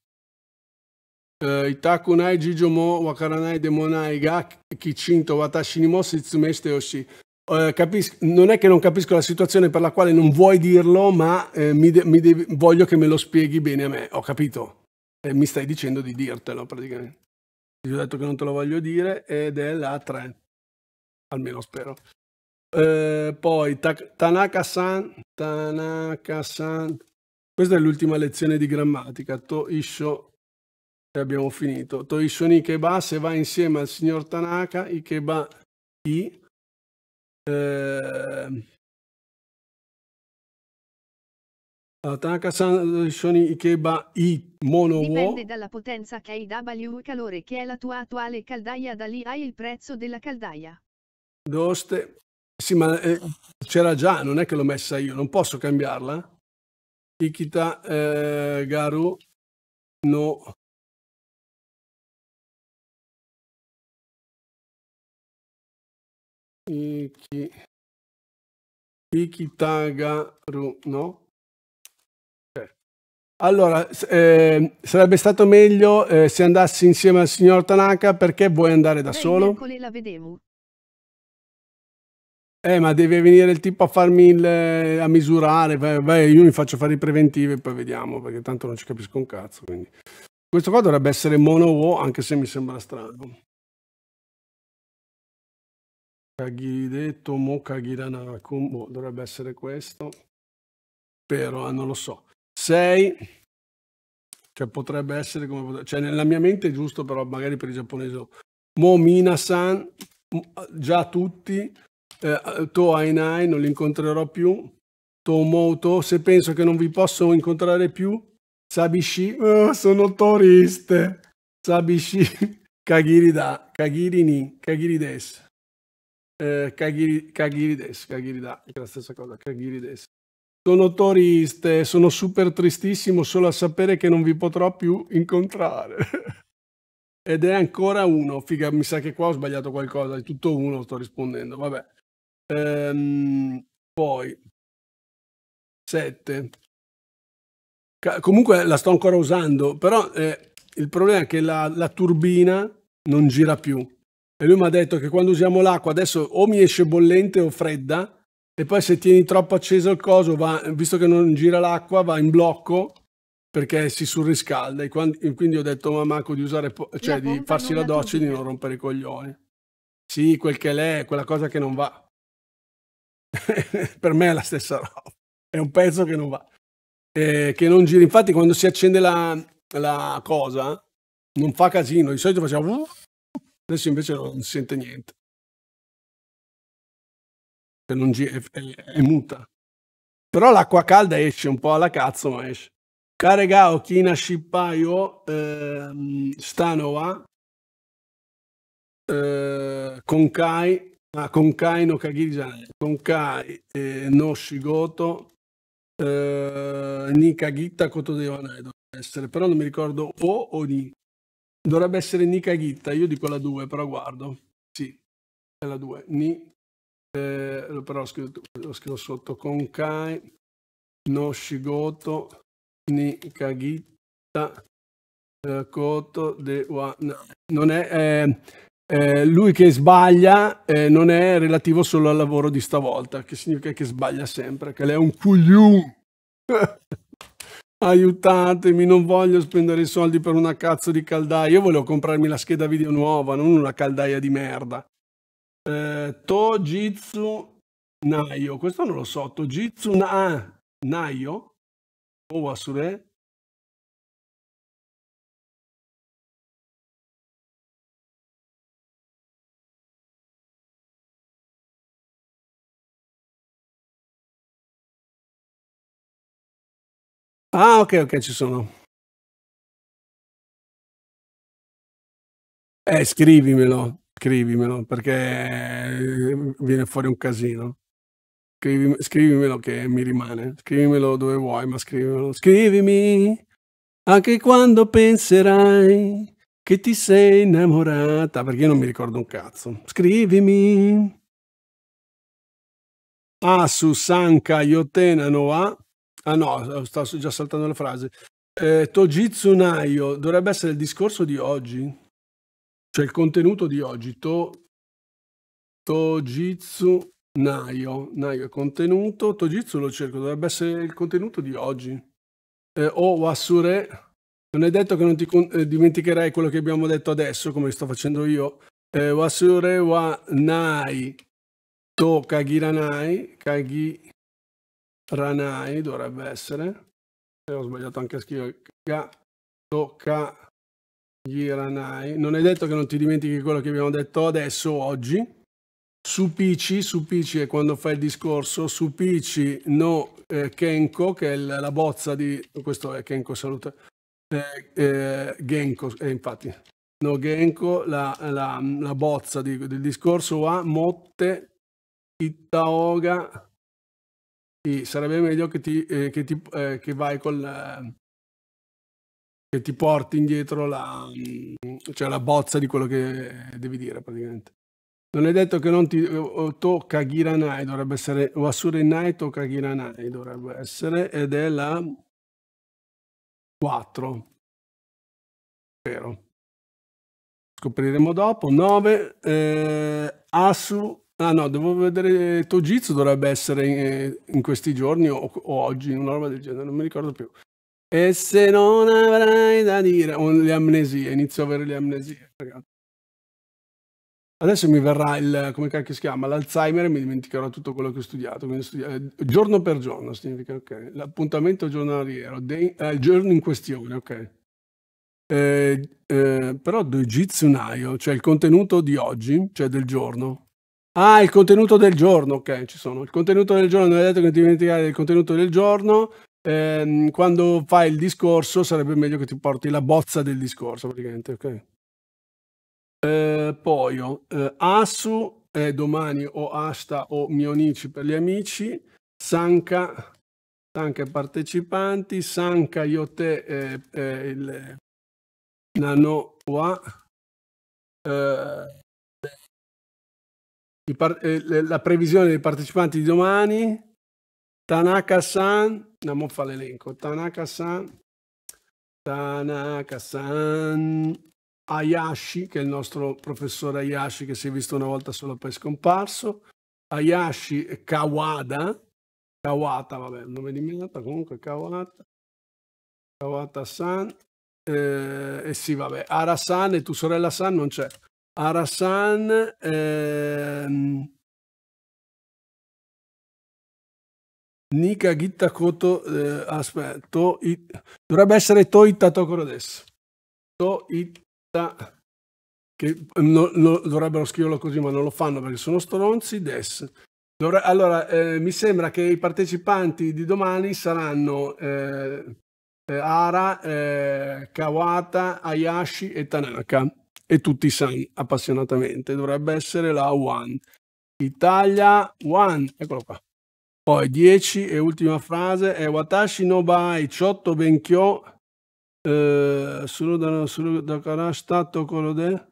Uh, Itakunai, Jijomo, Wakaranai, Demonai, Ga, Kichinto, Watashinimo, ni Oshi. Eh, capis- non è che non capisco la situazione per la quale non vuoi dirlo, ma eh, mi de- mi de- voglio che me lo spieghi bene a me. Ho capito. Eh, mi stai dicendo di dirtelo praticamente. Ti ho detto che non te lo voglio dire ed è la 3. Almeno spero. Eh, poi ta- Tanaka-san, Tanaka-san. Questa è l'ultima lezione di grammatica. Toisho. e abbiamo finito. Toisho Nikeba se va insieme al signor Tanaka, Ikeba I Ehm, Ataka-san eh, Shoni Ikeba I Mono Dipende dalla potenza che hai W calore che è la tua attuale caldaia da lì hai il prezzo della caldaia. Doste. Sì, ma eh, c'era già, non è che l'ho messa io, non posso cambiarla. Ikita eh, Garu no Iki, Ikitagaru, no? Allora, eh, sarebbe stato meglio eh, se andassi insieme al signor Tanaka perché vuoi andare da Beh, solo? Eh, ma deve venire il tipo a farmi il, eh, a misurare, vai, vai, io mi faccio fare i preventivi e poi vediamo, perché tanto non ci capisco un cazzo. Quindi. Questo qua dovrebbe essere mono anche se mi sembra strano. Kagiridetto Mokagiranakun, boh, dovrebbe essere questo, però ah, non lo so. 6 cioè potrebbe essere come potrebbe, cioè nella mia mente è giusto però magari per il giapponese mo Minasan, mm, già tutti eh, To Ainai non li incontrerò più Tomoto se penso che non vi posso incontrare più Sabishi oh, sono toriste Sabishi <laughs> Kagiri da Kagiri ni Kagiri des Kagirides, eh, Kagirida, è la stessa cosa, Kagirides. Sono toriste, sono super tristissimo solo a sapere che non vi potrò più incontrare. <laughs> Ed è ancora uno, figa, mi sa che qua ho sbagliato qualcosa, è tutto uno, sto rispondendo, vabbè. Ehm, poi, 7. Ca- comunque la sto ancora usando, però eh, il problema è che la, la turbina non gira più e lui mi ha detto che quando usiamo l'acqua adesso o mi esce bollente o fredda e poi se tieni troppo acceso il coso, va, visto che non gira l'acqua, va in blocco perché si surriscalda. E quindi ho detto a Mamaco di, usare, cioè, di farsi la doccia e di non rompere i coglioni. Sì, quel che è, quella cosa che non va. <laughs> per me è la stessa roba. È un pezzo che non va. Eh, che non gira. Infatti, quando si accende la, la, cosa, non fa casino. Di solito facciamo Adesso invece non si sente niente. Cioè non è, è, è muta. Però l'acqua calda esce un po' alla cazzo, ma esce. Karega o Kina Shippaio ehm, Stanova eh, Konkai ah, Konkai no Kagirizane Konkai eh, no Shigoto eh, Nikagitta Koto dovrebbe essere però non mi ricordo o o ni Dovrebbe essere Nika Ghitta, io dico la 2, però guardo. Sì, è la 2. Ni, eh, però ho scritto, ho scritto sotto Konkai, no Shigoto, Nika Ghitta, eh, Koto, de wa, no. Non è... Eh, eh, lui che sbaglia eh, non è relativo solo al lavoro di stavolta, che significa che sbaglia sempre, che lei è un cugliù. <laughs> Aiutatemi, non voglio spendere i soldi per una cazzo di caldaia. Io volevo comprarmi la scheda video nuova, non una caldaia di merda. Eh, Tojitsu Naio, questo non lo so. Tojitsu Naio? O Wasure? Ah, ok, ok, ci sono. Eh, scrivimelo, scrivimelo, perché eh, viene fuori un casino. Scrivim scrivimelo che mi rimane, scrivimelo dove vuoi, ma scrivimelo. Scrivimi anche quando penserai che ti sei innamorata, perché io non mi ricordo un cazzo. Scrivimi. Ah, Susanka Yotena Noah Ah no, oh, stavo già saltando la frase. Eh, Tojitsu Naio dovrebbe essere il discorso di oggi, cioè il contenuto di oggi. To, Tojitsu Naio, Naio è contenuto, Tojitsu lo cerco, dovrebbe essere il contenuto di oggi. Eh, o Wasure, non è detto che non ti eh, dimenticherai quello che abbiamo detto adesso, come sto facendo io. Eh, wasure wa Nai, To Kagiranai, Kagi... Ranai dovrebbe essere. E ho sbagliato anche a scrivere. Tocca gli Ranai. Non è detto che non ti dimentichi quello che abbiamo detto adesso, oggi. Su PC, su PC è quando fai il discorso, su PC no eh, Kenko, che è la bozza di... Questo è Kenko, saluta. Eh, eh, Genko, eh, infatti, no Genko, la, la, la bozza di, del discorso a Motte Itaoga sì, sarebbe meglio che ti, eh, che ti eh, che vai con eh, che ti porti indietro la, mm, cioè la bozza di quello che devi dire praticamente. Non è detto che non ti eh, tocca Giranai, dovrebbe essere Wasurenai tocca Giranai, dovrebbe essere ed è la 4. Vero. Scopriremo dopo. 9 eh, Asu Ah no, devo vedere Tojitsu dovrebbe essere in, eh, in questi giorni o, o, oggi, una roba del genere, non mi ricordo più. E se non avrai da dire, ho le amnesie, inizio a avere le amnesie, ragazzi. Adesso mi verrà il, come cacchio si chiama, l'Alzheimer e mi dimenticherò tutto quello che ho studiato. Studia, eh, giorno per giorno significa, ok. L'appuntamento giornaliero, day, eh, il giorno in questione, ok. Eh, eh, però Dojitsu Naio, cioè il contenuto di oggi, cioè del giorno, Ah, il contenuto del giorno, ok, ci sono. Il contenuto del giorno, non hai detto che ti dimenticare del contenuto del giorno. Ehm, quando fai il discorso sarebbe meglio che ti porti la bozza del discorso, praticamente, ok? Eh, poi ho oh, eh, Asu, eh, domani o Asta o Mionici per gli amici, Sanka, Sanka partecipanti, Sanka io te eh, eh il Nanoa. Eh, par- eh, la previsione dei partecipanti di domani. Tanaka-san, andiamo a fare l'elenco. Tanaka-san, Tanaka-san, Hayashi, che è il nostro professore Hayashi che si è visto una volta solo poi è scomparso. Hayashi Kawada, Kawata, vabbè, non mi dimentico, comunque Kawata, Kawata-san, eh, eh sì, vabbè, Ara-san e tu sorella-san non c'è. Arasan, ehm, Nika Gitta Koto, eh, aspetta, it, dovrebbe essere Toita Tokoro adesso. Toita che no, no, dovrebbero scriverlo così ma non lo fanno perché sono stronzi, des. Dovre, allora, eh, mi sembra che i partecipanti di domani saranno eh, eh Ara, eh, Kawata, Hayashi e Tanaka e tutti sai appassionatamente, dovrebbe essere la One. Italia One, eccolo qua. Poi 10 e ultima frase è Watashi no bai chotto benkyo eh, solo da, solo da kara stato quello de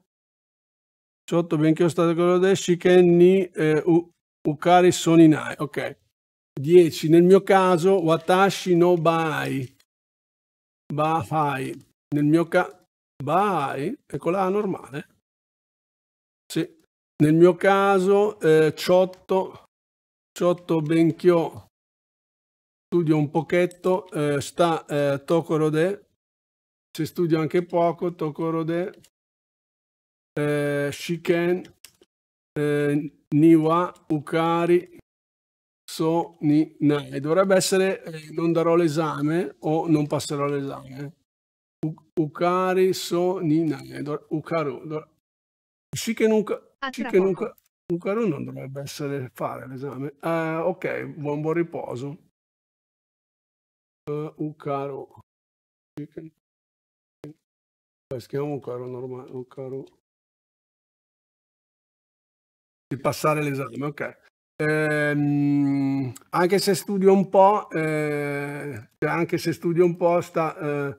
chotto benkyo stato quello de shiken ni eh, u, ukari soninai. Ok. 10 nel mio caso Watashi no bai. Bahai. Nel mio caso Vai, ecco la normale. Sì. Nel mio caso, eh, Ciotto, Ciotto Benchio, studio un pochetto, eh, sta eh, Tocorode, se studio anche poco, Tokorode, eh, Shiken, eh, Niwa, Ukari, So, Ni, Nai. Dovrebbe essere eh, non darò l'esame o non passerò l'esame. Ukari so ni nane. Eh, Ukaru. Shikenuka. Ah, Shikenuka. Ukaru non dovrebbe essere fare l'esame. Uh, ok, buon buon riposo. Uh, Ukaru. un caro normale. Ukaru. Di passare l'esame, ok. Eh, anche se studio un po', eh, anche se studio un po', sta, eh,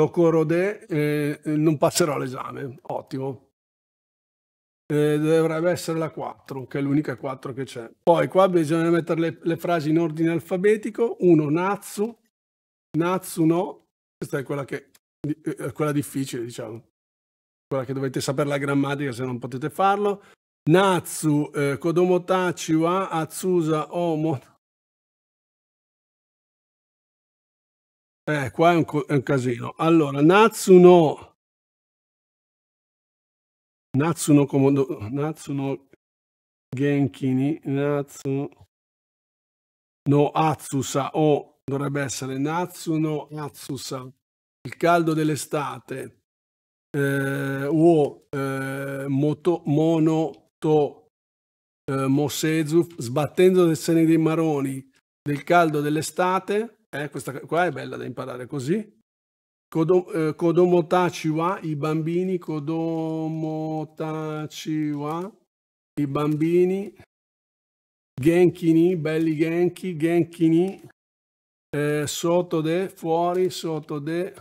tocco Rodé, eh, non passerò l'esame, ottimo. Eh, dovrebbe essere la 4, che è l'unica 4 che c'è. Poi qua bisogna mettere le, le frasi in ordine alfabetico, 1 Natsu, Natsu no, questa è quella, che, eh, è quella difficile, diciamo, quella che dovete sapere la grammatica se non potete farlo. Natsu, eh, Kodomotachi wa Atsusa Omo Eh, qua è un, è un casino. Allora, Natsuno. Natsuno Komodo. Natsuno Genkini. Natsuno... No, Atsusa. O oh, dovrebbe essere Natsuno Atsusa. Il caldo dell'estate. Eh, wo eh, moto, mono to eh, mosezu sbattendo le seni dei maroni del caldo dell'estate eh, questa qua è bella da imparare così. Kodo, eh, kodomotachiwa, i bambini, Kodomotachiwa, i bambini, Genkini, belli Genki, Genkini, eh, sotto de, fuori, sotto de.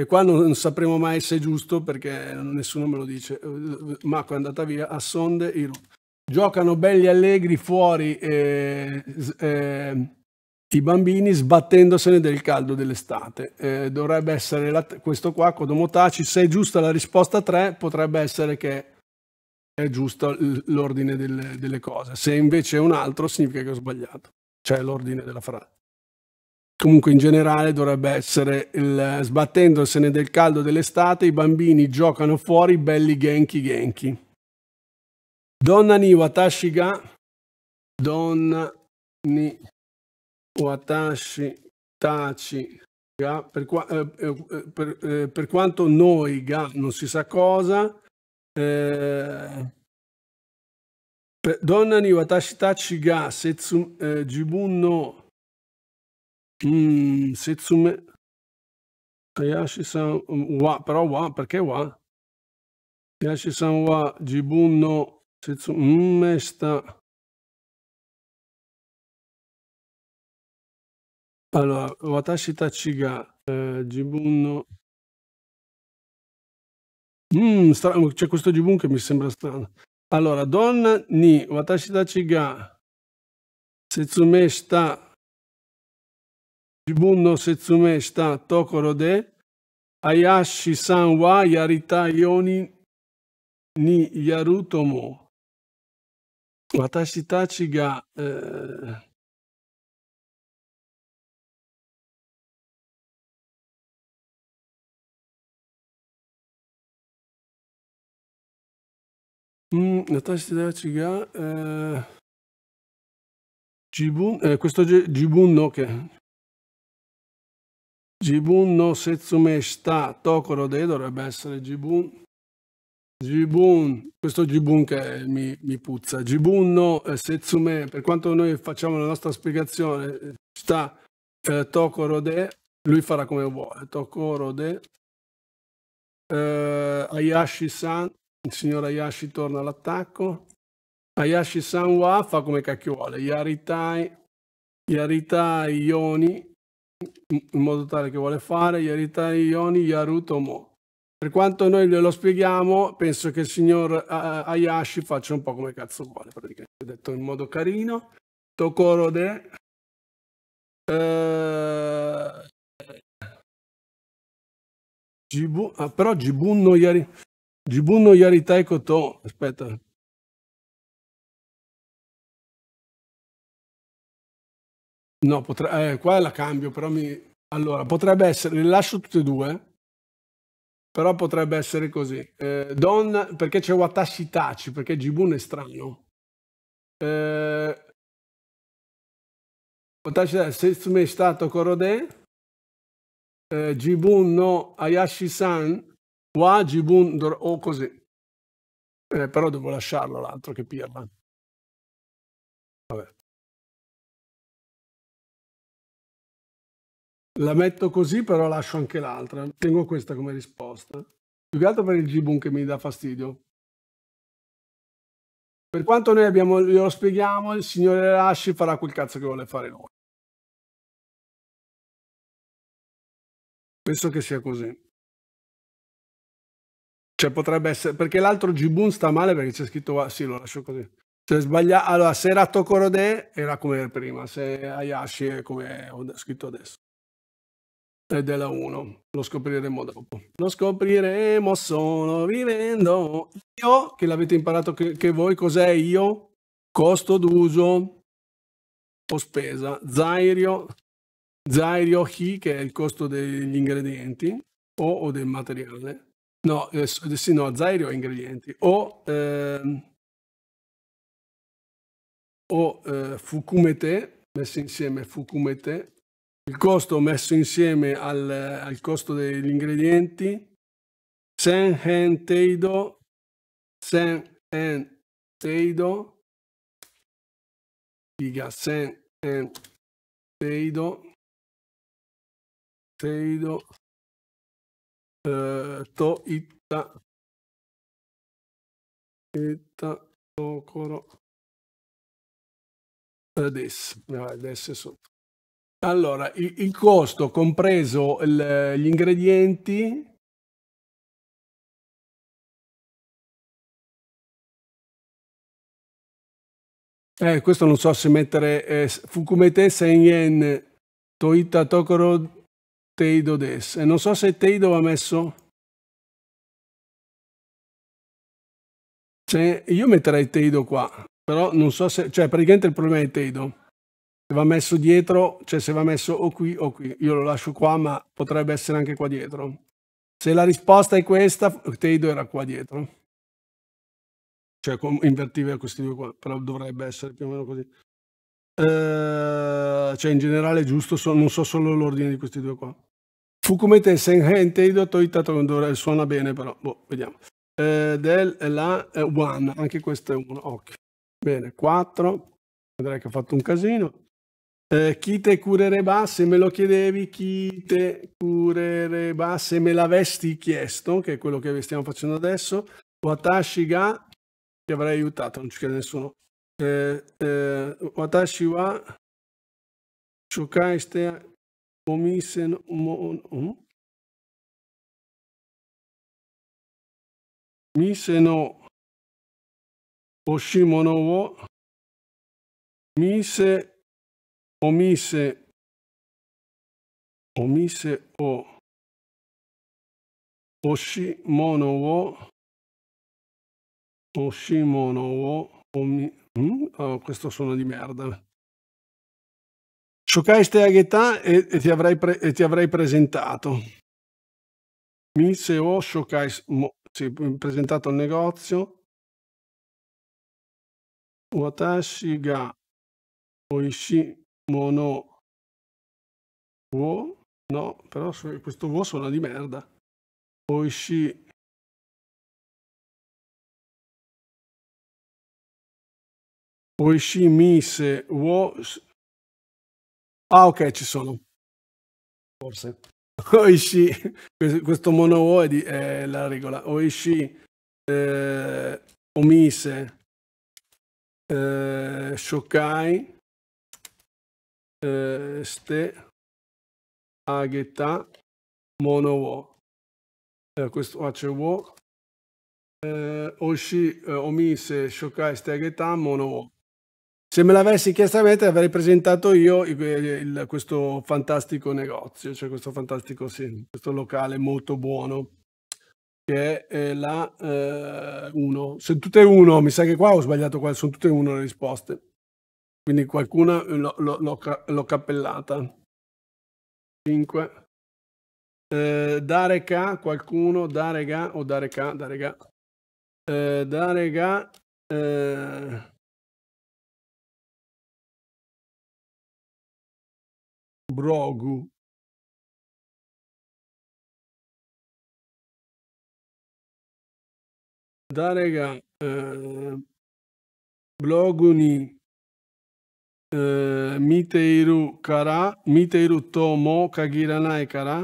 E qua non, non sapremo mai se è giusto perché nessuno me lo dice. Eh, Mako è andata via, a Sonde, Iru. Giocano belli allegri fuori, eh, eh, i bambini sbattendosene del caldo dell'estate. Eh, dovrebbe essere la, questo qua, Codomotaci, se è giusta la risposta 3, potrebbe essere che è giusto l'ordine delle, delle, cose. Se invece è un altro, significa che ho sbagliato, cioè l'ordine della frase. Comunque in generale dovrebbe essere il, sbattendosene del caldo dell'estate, i bambini giocano fuori belli genki genki. Donna ni watashi ga donna ni Watashi Tachi ga, per, qua, eh, eh, per, eh, per, quanto noi ga non si sa cosa eh, per, donna ni watashi tachi ga setsu, eh, jibun no mm, setsume Hayashi san mm, wa però wa perché wa Hayashi san wa jibun no setsume mm, sta allora, watashi tachiga eh, jibun Mm, strano, c'è questo jibun che mi sembra strano. Allora, donna ni watashi tachiga setsume sta jibun no setsume sta tokoro de ayashi san wa yarita yoni ni yarutomo. Watashi tachiga eh, La mm, eh, eh, questo no no che sta tokoro de dovrebbe essere 自分 Jibun, questo Jibun che mi, mi puzza, Jibun no, eh, Setsume, per quanto noi facciamo la nostra spiegazione, sta eh, de lui farà come vuole, Tokorode, eh, Ayashi-san, il signor Hayashi torna all'attacco. Hayashi Sanwa fa come cacchio vuole. Yaritai, Yaritai Ioni, in modo tale che vuole fare, Yaritai Ioni, Yarutomo. Per quanto noi glielo spieghiamo, penso che il signor Hayashi eh, faccia un po' come cazzo vuole, praticamente, detto in modo carino. Tokorode. Eh, Gibu, ah, però Gibun non Yari... Gibuno Yaritai Koto, aspetta. No, potre... eh, qua la cambio, però mi... Allora, potrebbe essere, le lascio tutte e due, però potrebbe essere così. Eh, don, perché c'è Watashi Tachi, perché Jibun è strano. Eh, Watashi Tachi, Setsume è stato Korode, eh, Jibun no Hayashi-san, Wajibun o così. Eh, però devo lasciarlo l'altro che pirla. Vabbè. La metto così, però lascio anche l'altra. Tengo questa come risposta. Più che altro per il G-Boom che mi dà fastidio. Per quanto noi abbiamo, glielo spieghiamo, il signore Lasci farà quel cazzo che vuole fare noi. Penso che sia così. Cioè potrebbe essere, perché l'altro Jibun sta male perché c'è scritto, sì lo lascio così. Se sbaglia, allora se era Tokorode era come prima, se Hayashi è come ho scritto adesso. Ed è la 1, lo scopriremo dopo. Lo scopriremo solo vivendo. Io, che l'avete imparato che, che voi, cos'è io? Costo d'uso o spesa. Zairio, Zairio Hi, che è il costo degli ingredienti o, o del materiale No, eh, eh, sì, no, Zairo ingredienti. O, ehm, o eh, Fukumete, messi insieme Fukumete, il costo messo insieme al, al costo degli ingredienti, Sen Hen Teido, Sen Hen Teido, diga Sen Hen Teido, Teido, Uh, to itta itta tokoro adesso ah, adesso sotto allora il, il costo compreso il, gli ingredienti eh, questo non so se mettere eh, fukumete sen yen toita tokoro Teido Des. E non so se Teido ha messo... Cioè, io metterei Teido qua, però non so se... Cioè, praticamente il problema è Teido. Se va messo dietro, cioè se va messo o qui o qui. Io lo lascio qua, ma potrebbe essere anche qua dietro. Se la risposta è questa, Teido era qua dietro. Cioè, invertiva questi due qua, però dovrebbe essere più o meno così. Uh, cioè in generale giusto, so, non so solo l'ordine di questi due qua. Fu come te, Senhente, io Itato tentato suona bene però, boh, vediamo. Eh, del, la, eh, one, anche questo è uno, occhio. Bene, 4, vedrai che ho fatto un casino. Eh, chi te curereba se me lo chiedevi, chi te curereba se me l'avesti chiesto, che è quello che stiamo facendo adesso, watashi ga, ti avrei aiutato, non ci crede nessuno, eh, eh, watashi wa shukai stea Omisen mon, um? Mm? Mise no oshimono wo Mise omise omise o oshimono wo oshimono wo omi... Mm? Oh, questo suono di merda. Scioccaiste aghetà e, e, ti avrei pre, e ti avrei presentato. Miseo Showcase, sì, presentato al negozio. Watashi ga oishi mono wo. No, però questo wo suona di merda. Oishi Oishi mise wo Ah, ok, ci sono. Forse. <laughs> Oishi, questo mono O è, di, è la regola. Oishi, eh, Omise, eh, Shokai, eh, Ste, Ageta, Mono O. Eh, questo qua c'è O. Eh, oishi, eh, Omise, Shokai, Ste, Ageta, Mono O. Se me l'avessi chiesta a me, te avrei presentato io il, eh, il, questo fantastico negozio, cioè questo fantastico sì, questo locale molto buono che è eh, la 1. Eh, sono tutte 1, mi sa che qua ho sbagliato, qua sono tutte 1 le risposte. Quindi qualcuna l'ho cappellata. 5. Eh, dare ca qualcuno, dare Ga o dare K, dare Ga. Eh, dare Ga. Eh, Brogu. Darega e, ehm, bloguni e, ehm, miteiru kara, miteiru tomo kagiranai kara,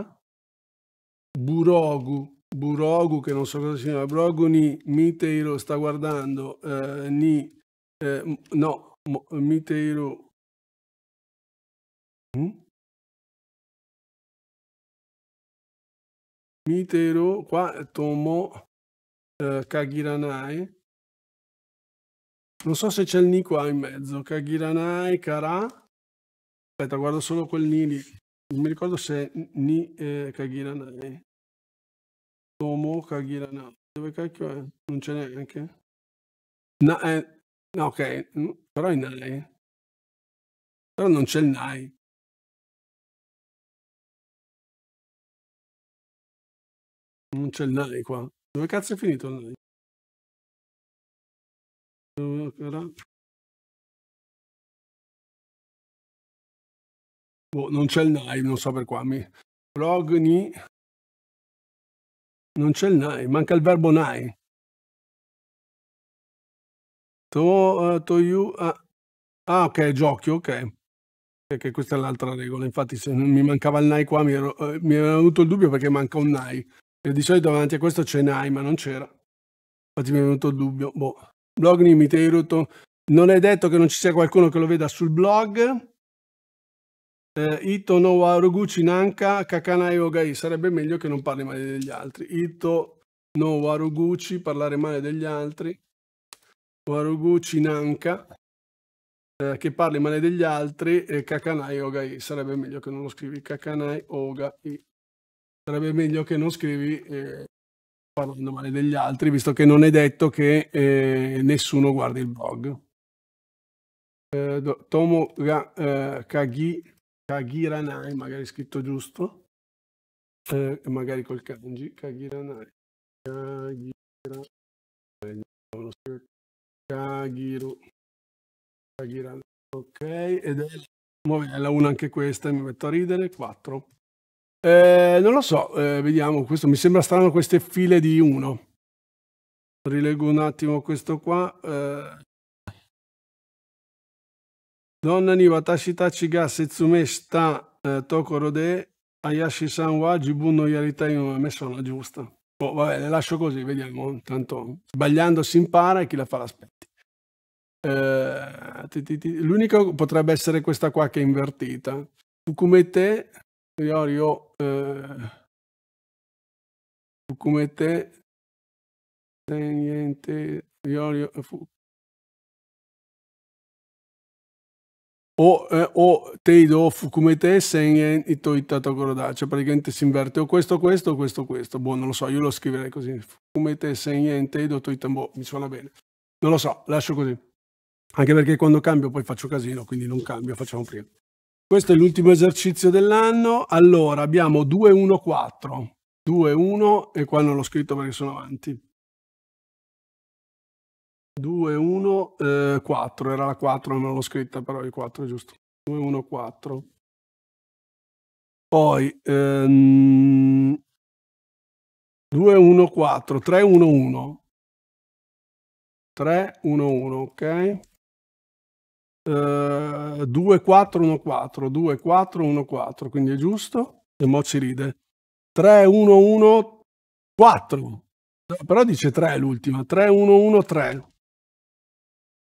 burogu, burogu che non so cosa significa, broguni miteiru sta guardando, eh, ni, eh, no, miteiru, hm? Mitero qua Tomo eh, Kagiranai. Non so se c'è il Ni qua in mezzo. Kagiranai, Kara. Aspetta, guardo solo quel Ni lì. Non mi ricordo se è Ni eh, Kagiranai. Tomo Kagiranai. Dove cacchio è? Non ce n'è No, eh, no, ok. Però è Nai. Però non c'è il Nai. Non c'è il Nai qua. Dove cazzo è finito il Nai? Boh, non c'è il Nai, non so per qua. Mi... Progni. Non c'è il Nai, manca il verbo Nai. To, uh, to you, ah. ah, ok, giochi, ok che questa è l'altra regola. Infatti, se non mi mancava il Nai qua, mi, ero, eh, mi era venuto il dubbio perché manca un Nai. E di solito davanti a questo c'è Nai, ma non c'era. Infatti mi è venuto il dubbio. Boh. Blog Nimiteruto. Non è detto che non ci sia qualcuno che lo veda sul blog. Eh, Ito no waruguchi nanka kakanai ogai. Sarebbe meglio che non parli male degli altri. Ito no waruguchi, parlare male degli altri. Waruguchi nanka eh, che parli male degli altri. E kakanai ogai. Sarebbe meglio che non lo scrivi. Kakanai ogai sarebbe meglio che non scrivi eh, parlando male degli altri, visto che non è detto che eh, nessuno guardi il blog. Eh, Tomo Ga, eh, Kagi, Kagiranai, magari scritto giusto, eh, magari col kanji, Kagiranai. Kagiranai. Kagiru. Kagiranai. Ok, ed è la 1 anche questa, mi metto a ridere, 4. Eh, non lo so, eh, vediamo questo. Mi sembra strano queste file di 1. Rileggo un attimo questo qua. Eh. Donna ni watashi tachi ga setsume shita eh, tokoro de Hayashi-san wa jibun no yaritai non ha sono giusta. Oh, vabbè, le lascio così, vediamo. Tanto sbagliando si impara e chi la fa l'aspetti. Eh, l'unica potrebbe essere questa qua che è invertita. Fukumete Iorio, eh, fu come te, sei niente, Iorio, fu. O, eh, o Teido fu come te, sei niente, toittato coroda, cioè praticamente si inverte o questo, questo, questo, questo. Boh, non lo so, io lo scriverei così. Fu come te, sei niente, Teido, toittambo, mi suona bene. Non lo so, lascio così. Anche perché quando cambio poi faccio casino, quindi non cambio, facciamo prima. Questo è l'ultimo esercizio dell'anno. Allora, abbiamo 2-1-4. 2-1 e qua non l'ho scritto perché sono avanti. 2-1-4, eh, era la 4, non l'ho scritta, però il 4 è giusto. 2-1-4. Poi ehm, 2-1-4, 3-1-1. 3-1-1, ok? 2414 eh, 2414 quindi è giusto. E Mo ci ride. 3114 però dice 3 l'ultima, 3113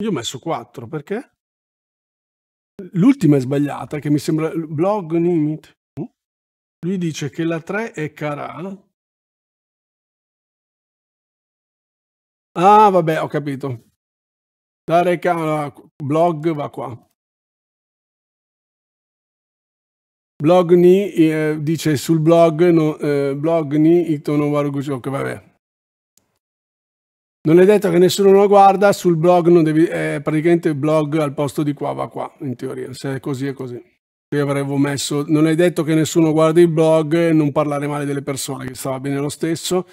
Io ho messo 4, perché? L'ultima è sbagliata, che mi sembra blog limit. Mm? Lui dice che la 3 è cara Ah, vabbè, ho capito. La reca blog va qua. Blogni eh, dice sul blog, no, eh, blogni Itono Warugushoku, vabbè. Non è detto che nessuno lo guarda, sul blog non devi, eh, praticamente il blog al posto di qua va qua, in teoria, se è così è così. Io avevo messo, non è detto che nessuno guardi il blog, non parlare male delle persone, che stava bene lo stesso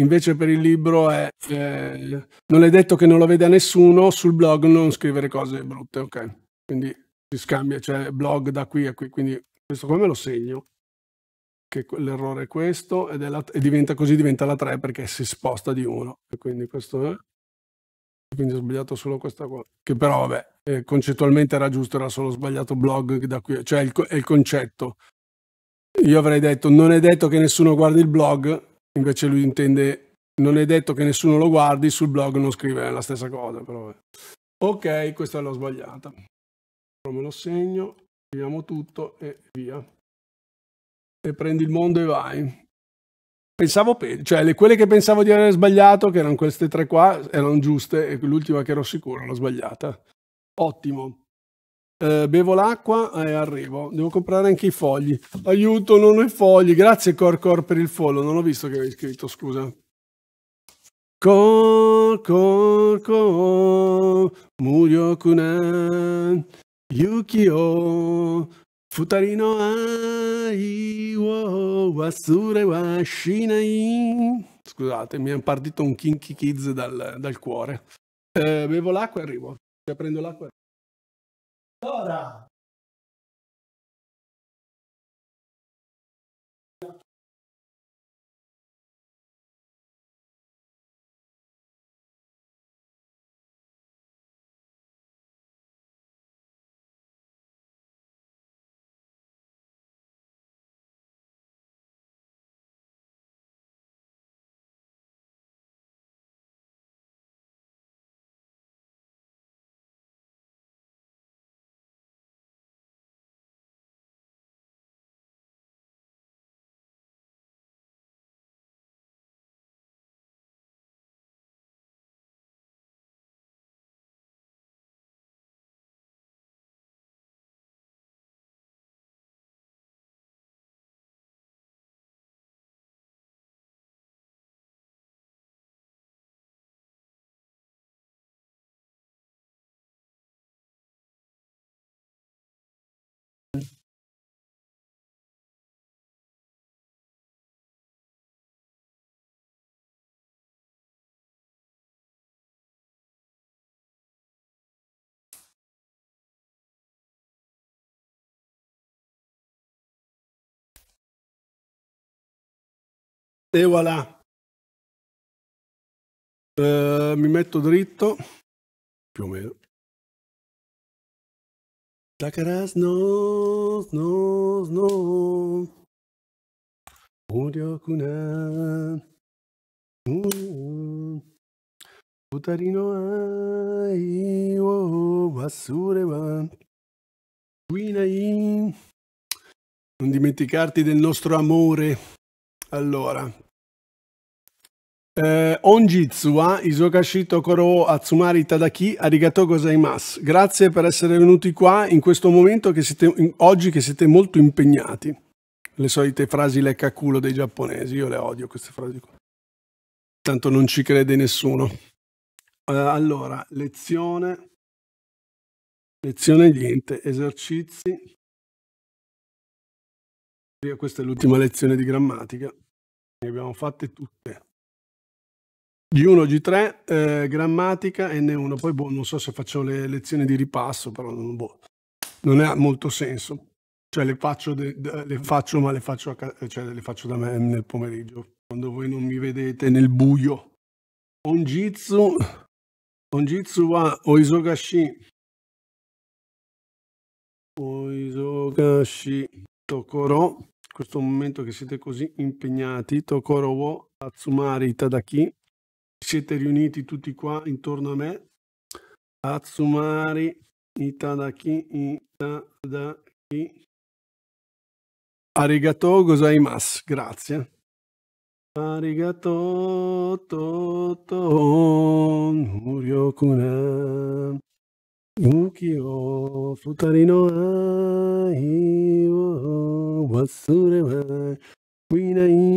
invece per il libro è eh, non è detto che non lo veda nessuno, sul blog non scrivere cose brutte, ok? Quindi si scambia, cioè blog da qui a qui, quindi questo come lo segno? Che l'errore è questo ed è la, e diventa così, diventa la 3 perché si sposta di 1 e quindi questo è quindi ho sbagliato solo questa qua Che però, vabbè, eh, concettualmente era giusto, era solo sbagliato blog da qui, cioè il, è il concetto. Io avrei detto, non è detto che nessuno guardi il blog, invece lui intende non è detto che nessuno lo guardi, sul blog non scrive la stessa cosa però. Ok, questa l'ho sbagliata. Però me lo segno, scriviamo tutto e via. E prendi il mondo e vai. Pensavo peggio, cioè le, quelle che pensavo di aver sbagliato, che erano queste tre qua, erano giuste e l'ultima che ero sicuro l'ho sbagliata. Ottimo. Eh, bevo l'acqua e arrivo. Devo comprare anche i fogli. Aiuto, non ho i fogli. Grazie Corcor per il follow. Non ho visto che avevi scritto, scusa. Cor, Murio Kunan, Yukio, Futarino Ai, wo, Wasure wa Scusate, mi è partito un Kinky Kids dal, dal cuore. Eh, bevo l'acqua e arrivo. Cioè, prendo l'acqua allora, E voilà. Uh, mi metto dritto, più o meno. no, no, snow, snow. Uryokunan. Mm, mm. Utarino ai wo oh, wasurewa. Oh, Guinai. Non dimenticarti del nostro amore. Allora, eh, Onjitsu wa Isokashito Koro Atsumari Tadaki Arigato Gozaimasu. Grazie per essere venuti qua in questo momento che siete, oggi che siete molto impegnati. Le solite frasi lecca culo dei giapponesi, io le odio queste frasi qua. Tanto non ci crede nessuno. Eh, allora, lezione lezione niente, esercizi. Questa è l'ultima lezione di grammatica. Ne abbiamo fatte tutte. G1, G3, eh, grammatica, N1. Poi boh, non so se faccio le lezioni di ripasso, però non, boh, non ha molto senso. Cioè le faccio, de, de, le faccio ma le faccio, a, cioè, le faccio da me nel pomeriggio, quando voi non mi vedete nel buio. Onjitsu, onjitsu wa oisogashi. Oisogashi Tokoro. Questo momento che siete così impegnati, Tokoro wo Atsumari Tadaki siete riuniti tutti qua intorno a me. Atsumari, Itadaki, Itadaki. Arigato gozaimasu, grazie. Arigato to to muriokuna Yuki o futari no ai o wasuremai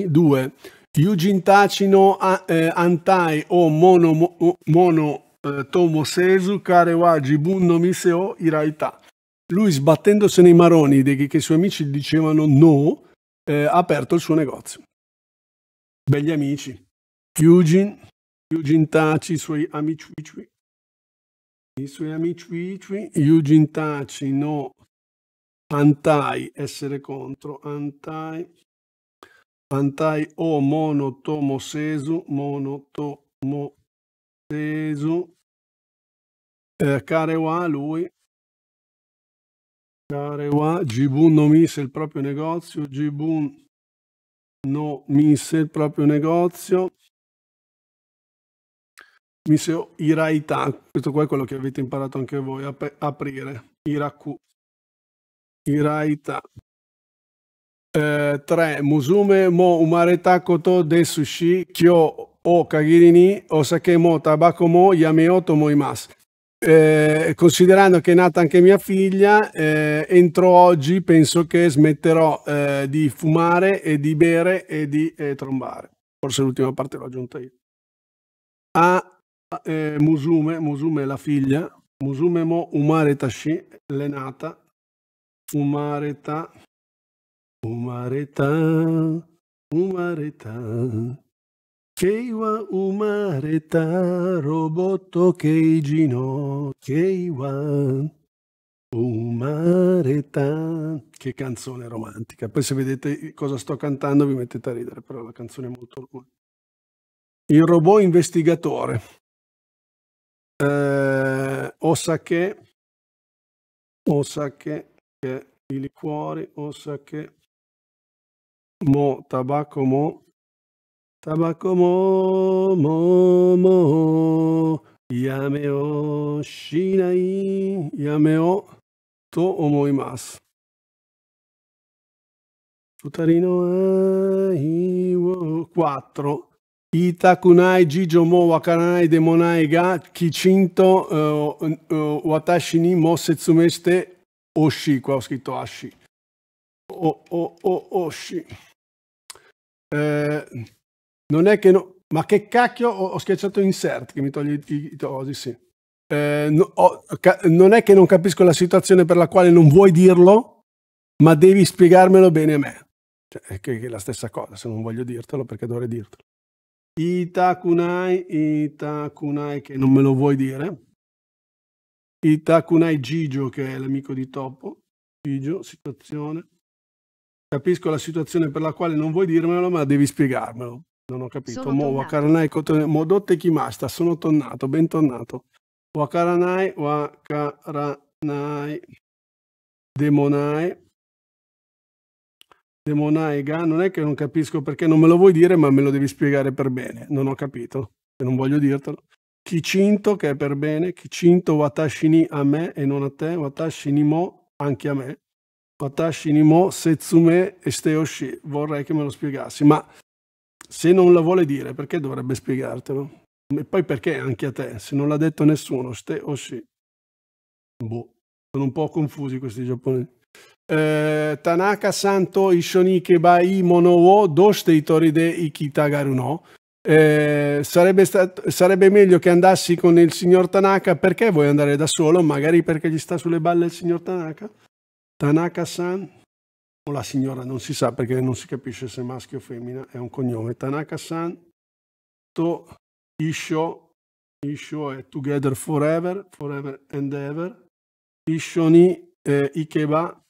Due. Yujin Tacino, eh, Antai o Mono, mo, mono eh, Tomo Sesu, Karewa Jibun no Miseo Iraita. Lui sbattendosi nei maroni dei che i suoi amici dicevano no, eh, ha aperto il suo negozio. Begli amici. Yujin, Eugene Taci, i suoi amici, i suoi amici, Yujin Tachi no, antai, essere contro, antai, Pantai o monotomosesu, monotomosesu, eh, Karewa lui, Care Karewa, Jibun no mise il proprio negozio, Jibun no mise il proprio negozio, mise Iraita, questo qua è quello che avete imparato anche voi, ap aprire, Iraku, Iraita, 3. Eh, musume mo umareta koto de sushi kyo o kagirini o sake mo tabako mo yameo tomoimasu. Eh, considerando che è nata anche mia figlia, eh, entro oggi penso che smetterò eh, di fumare e di bere e di eh, trombare. Forse l'ultima parte l'ho aggiunta io. A eh, Musume, Musume è la figlia, Musume mo umare tashi, l'è nata, fumare ta Umareta, umareta. Keiwa umareta, roboto keiji no keiwa. Umareta. Che canzone romantica. Poi se vedete cosa sto cantando vi mettete a ridere, però la canzone è molto lunga. Il robot investigatore. Eh, Osake. Osake, che i liquori, Osake, もタバコもタバコももうもうやめをしないやめをと思います二人の愛を4言いたくない事情もわからないでもないがきちんと私にも説明してほしい。これを聞いてし Oh, oh, oh, oh, sì. Eh, non è che no... Ma che cacchio ho, ho schiacciato insert che mi toglie i, i tosi, sì. Eh, no, oh, non è che non capisco la situazione per la quale non vuoi dirlo, ma devi spiegarmelo bene a me. Cioè, è, che, è la stessa cosa, se non voglio dirtelo perché dovrei dirtelo. Itakunai, Itakunai che non me lo vuoi dire. Itakunai Gigio che è l'amico di Topo. Gigio, situazione. Capisco la situazione per la quale non vuoi dirmelo, ma devi spiegarmelo. Non ho capito. Mo wakaranai koto modotte kimasta, sono tornato, bentornato. Wakaranai, wakaranai, demonai. Demonai ga, non è che non capisco perché non me lo vuoi dire, ma me lo devi spiegare per bene. Non ho capito, e non voglio dirtelo. Kicinto, che è per bene, Kicinto watashini a me e non a te, watashini mo anche a me. Watashi ni mo setsume oshi. vorrei che me lo spiegassi, ma se non la vuole dire, perché dovrebbe spiegartelo? E poi perché anche a te, se non l'ha detto nessuno, ste oshi. Boh, sono un po' confusi questi giapponesi. Eh, Tanaka Santo Ishonike ba imono wo Doshite Toride Ikitagaru no. Eh, sarebbe, stato, sarebbe meglio che andassi con il signor Tanaka. Perché vuoi andare da solo? Magari perché gli sta sulle balle il signor Tanaka? Tanaka-san, o la signora non si sa perché non si capisce se maschio o femmina, è un cognome. Tanaka-san, To Isho, Isho è Together Forever, Forever and Ever. Isho ni Ikeba,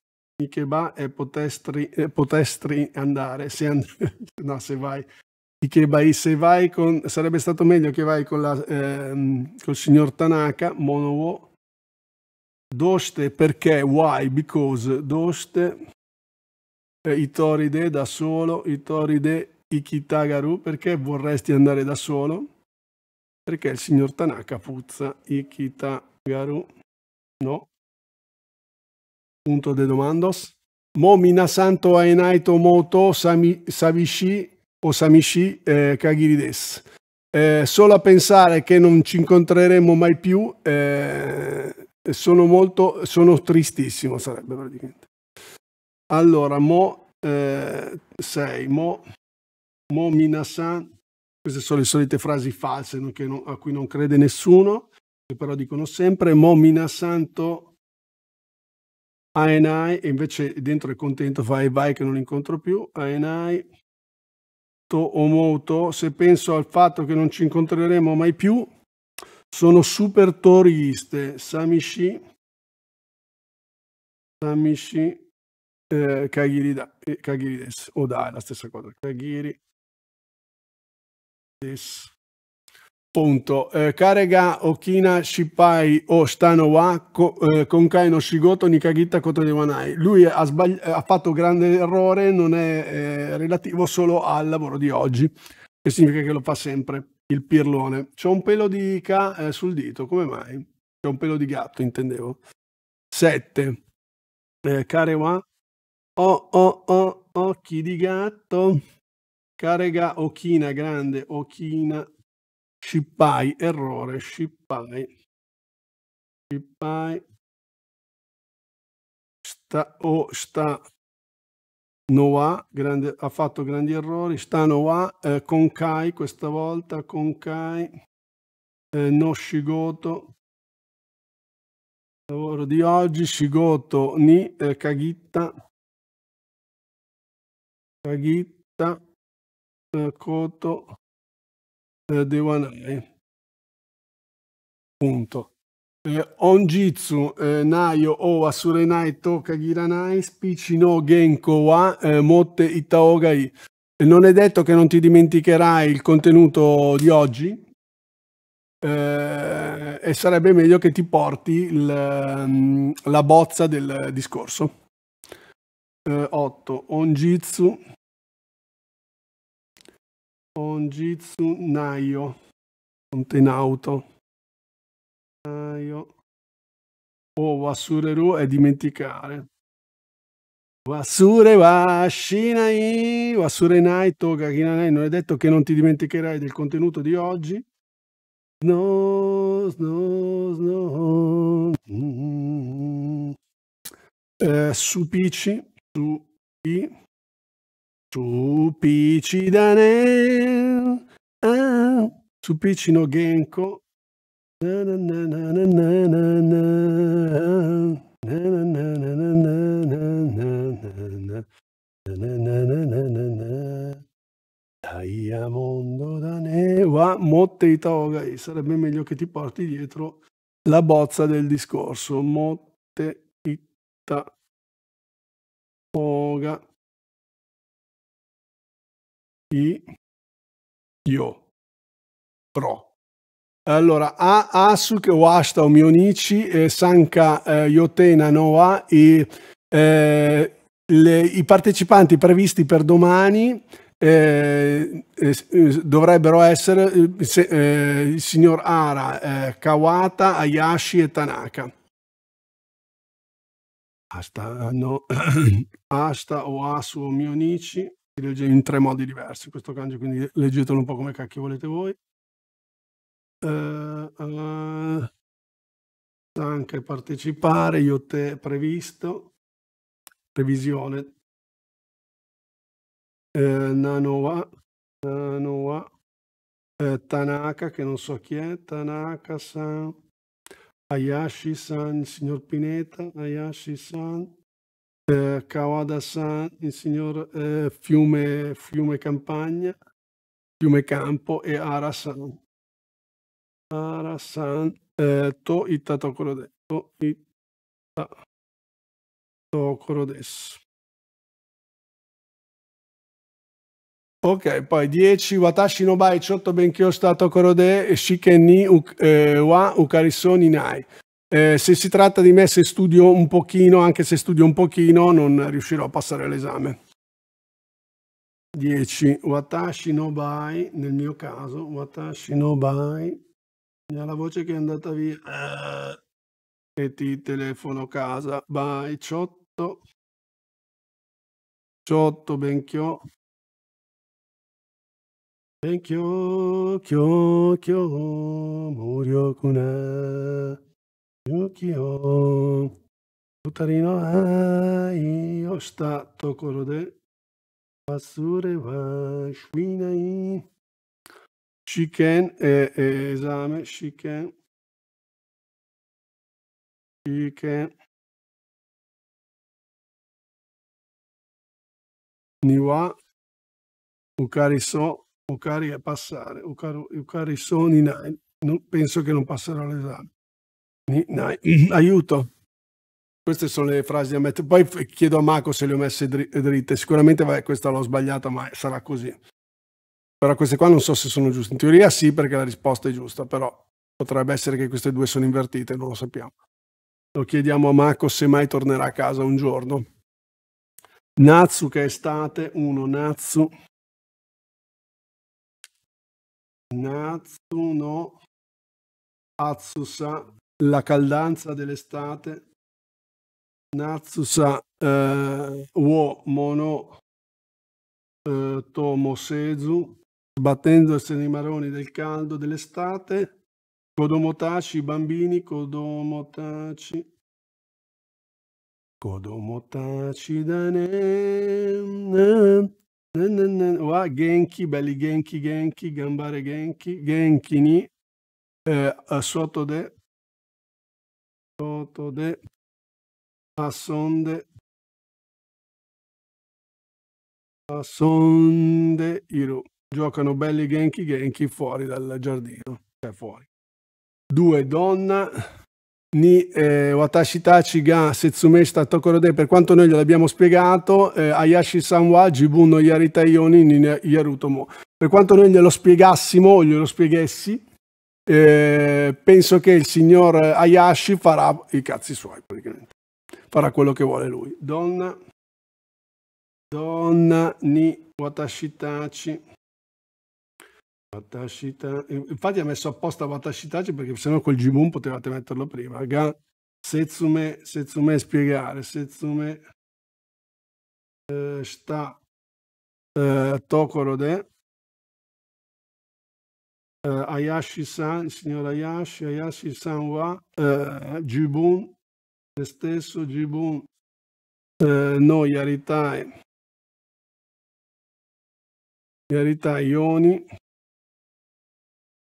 Ikeba è potestri, eh, potestri andare, se, and <laughs> no, se vai. Ikeba, se vai con, sarebbe stato meglio che vai con il eh, signor Tanaka, Monowo, Doste perché, why, because, doste, eh, itoride da solo, itoride ikitagaru, perché vorresti andare da solo? Perché il signor Tanaka puzza ikitagaru, no? Punto de domandos. Mo minasanto aenaito moto sami, savishi o samishi eh, kagirides. Eh, solo a pensare che non ci incontreremo mai più eh, sono molto, sono tristissimo sarebbe praticamente. Allora, Mo 6, eh, Mo, Mo Minasan, queste sono le solite frasi false no, non, a cui non crede nessuno, che però dicono sempre Mo Minasanto aenai e invece dentro è contento, fa vai che non incontro più, aenai to omoto, se penso al fatto che non ci incontreremo mai più, sono super toriste, Samishi, Samishi, eh, Kagiri, eh, Kagiri Des, o oh, da, la stessa cosa, Kagiri Des. Punto. Eh, Karega Okina Shipai o Stano wa ko, eh, Konkai no Shigoto Nikagita Koto de Wanai. Lui ha, ha, fatto grande errore, non è eh, relativo solo al lavoro di oggi, che significa che lo fa sempre il pirlone. C'è un pelo di ca- eh, sul dito, come mai? C'è un pelo di gatto, intendevo. 7. Eh, carewa. Oh, oh, oh, occhi di gatto. Carega Okina grande, Okina Shippai, errore, Shippai. Shippai. Sta, oh, sta, Noah grande, ha fatto grandi errori, sta Noah, eh, con Kai questa volta, con Kai, eh, no Shigoto. Lavoro di oggi, Shigoto ni eh, Kagitta, Kagitta, eh, Koto, eh, Dewanai. Punto eh, onjitsu, eh, naio o asurenai tokagiranai, spichi no genko wa eh, motte itaogai. Non è detto che non ti dimenticherai il contenuto di oggi eh, e sarebbe meglio che ti porti il, mm, la bozza del discorso. 8. Eh, onjitsu. Onjitsu Naio. Contenauto gennaio. Oh, Wasureru è dimenticare. Wasure wa shinai, wasure nai toga kinanai. Non è detto che non ti dimenticherai del contenuto di oggi. No, no, no. Mm. Eh, su pici, su i, su pici da ne, ah, su pici no genko, dai Diamondo da Neva, Motte i togai, sarebbe meglio che ti porti dietro la bozza del discorso. Motte i toga I io Pro. Allora, a Asuke o Mionici, eh, Sanka eh, Yotena Noa e eh, le, i partecipanti previsti per domani eh, eh, eh dovrebbero essere eh, se, il signor Ara, Kawata, Hayashi e Tanaka. Asta, no. <coughs> Asta o Asu Omionichi, si legge in tre modi diversi questo kanji, quindi leggetelo un po' come cacchio volete voi eh, eh, anche partecipare, io te previsto, previsione, eh, Nanoa, Nanoa, eh, Tanaka che non so chi è, Tanaka-san, Hayashi-san, il signor Pineta, Hayashi-san, eh, Kawada-san, il signor eh, Fiume, Fiume Campagna, Fiume Campo e arasan itta eh, itta tokoro tokoro de Ok, poi 10 Watashi no bai chotto benkyou sta tokorode shiken ni eh, wa ukarisoni nai. Eh, se si tratta di me se studio un pochino, anche se studio un pochino, non riuscirò a passare l'esame. 10 Watashi no bai, nel mio caso Watashi no bai Nella voce che è andata via eh, e ti telefono casa. Vai, Ciotto. Ciotto, Benchio. Benchio, Chio, Chio, Murio, Kuna, Yukio. 二人の愛をしたところで忘れはしない。she can, eh, eh, esame, she can, she can, niwa, so ukari è passare, ukaru, ukariso ninai, non, penso che non passerò l'esame. Mhm. Aiuto. Queste sono le frasi da mettere. Poi chiedo a Marco se le ho messe dritte. Sicuramente vabbè, questa l'ho sbagliata, ma sarà così. Però queste qua non so se sono giuste. In teoria sì, perché la risposta è giusta, però potrebbe essere che queste due sono invertite, non lo sappiamo. Lo chiediamo a Mako se mai tornerà a casa un giorno. Natsu che è estate, 1 Natsu. Natsu no Atsu sa la caldanza dell'estate. Natsusa eh, wo mono eh, tomosezu Battendosi nei maroni del caldo dell'estate, codomotaci bambini, codomotaci. Codomotaci da ne. Wa genki, belli genki, genki, gambare genki, genkini, eh, sotto de, sotto de, assonde, assonde, iru giocano belli Genki Genki fuori dal giardino, cioè fuori. Due, donna, ni eh, watashi tachi ga setsume shita tokoro de, per quanto noi gliel'abbiamo spiegato, eh, Ayashi Sanwa Jibun no Yarita Ioni ni Yarutomo. Per quanto noi glielo spiegassimo o glielo spieghissi, eh, penso che il signor Ayashi farà i cazzi suoi, praticamente. Farà quello che vuole lui. Donna, donna ni watashi tachi Watashita. Infatti ha messo apposta Watashitachi perché sennò col Jibun potevate metterlo prima. Ga, setsume, setsume spiegare, Setsume eh, sta eh, Tokorode. Eh, Ayashi-san, il signor Ayashi, Ayashi-san wa, eh, Jibun, se stesso Jibun, eh, no Yaritai. Yaritai Ioni.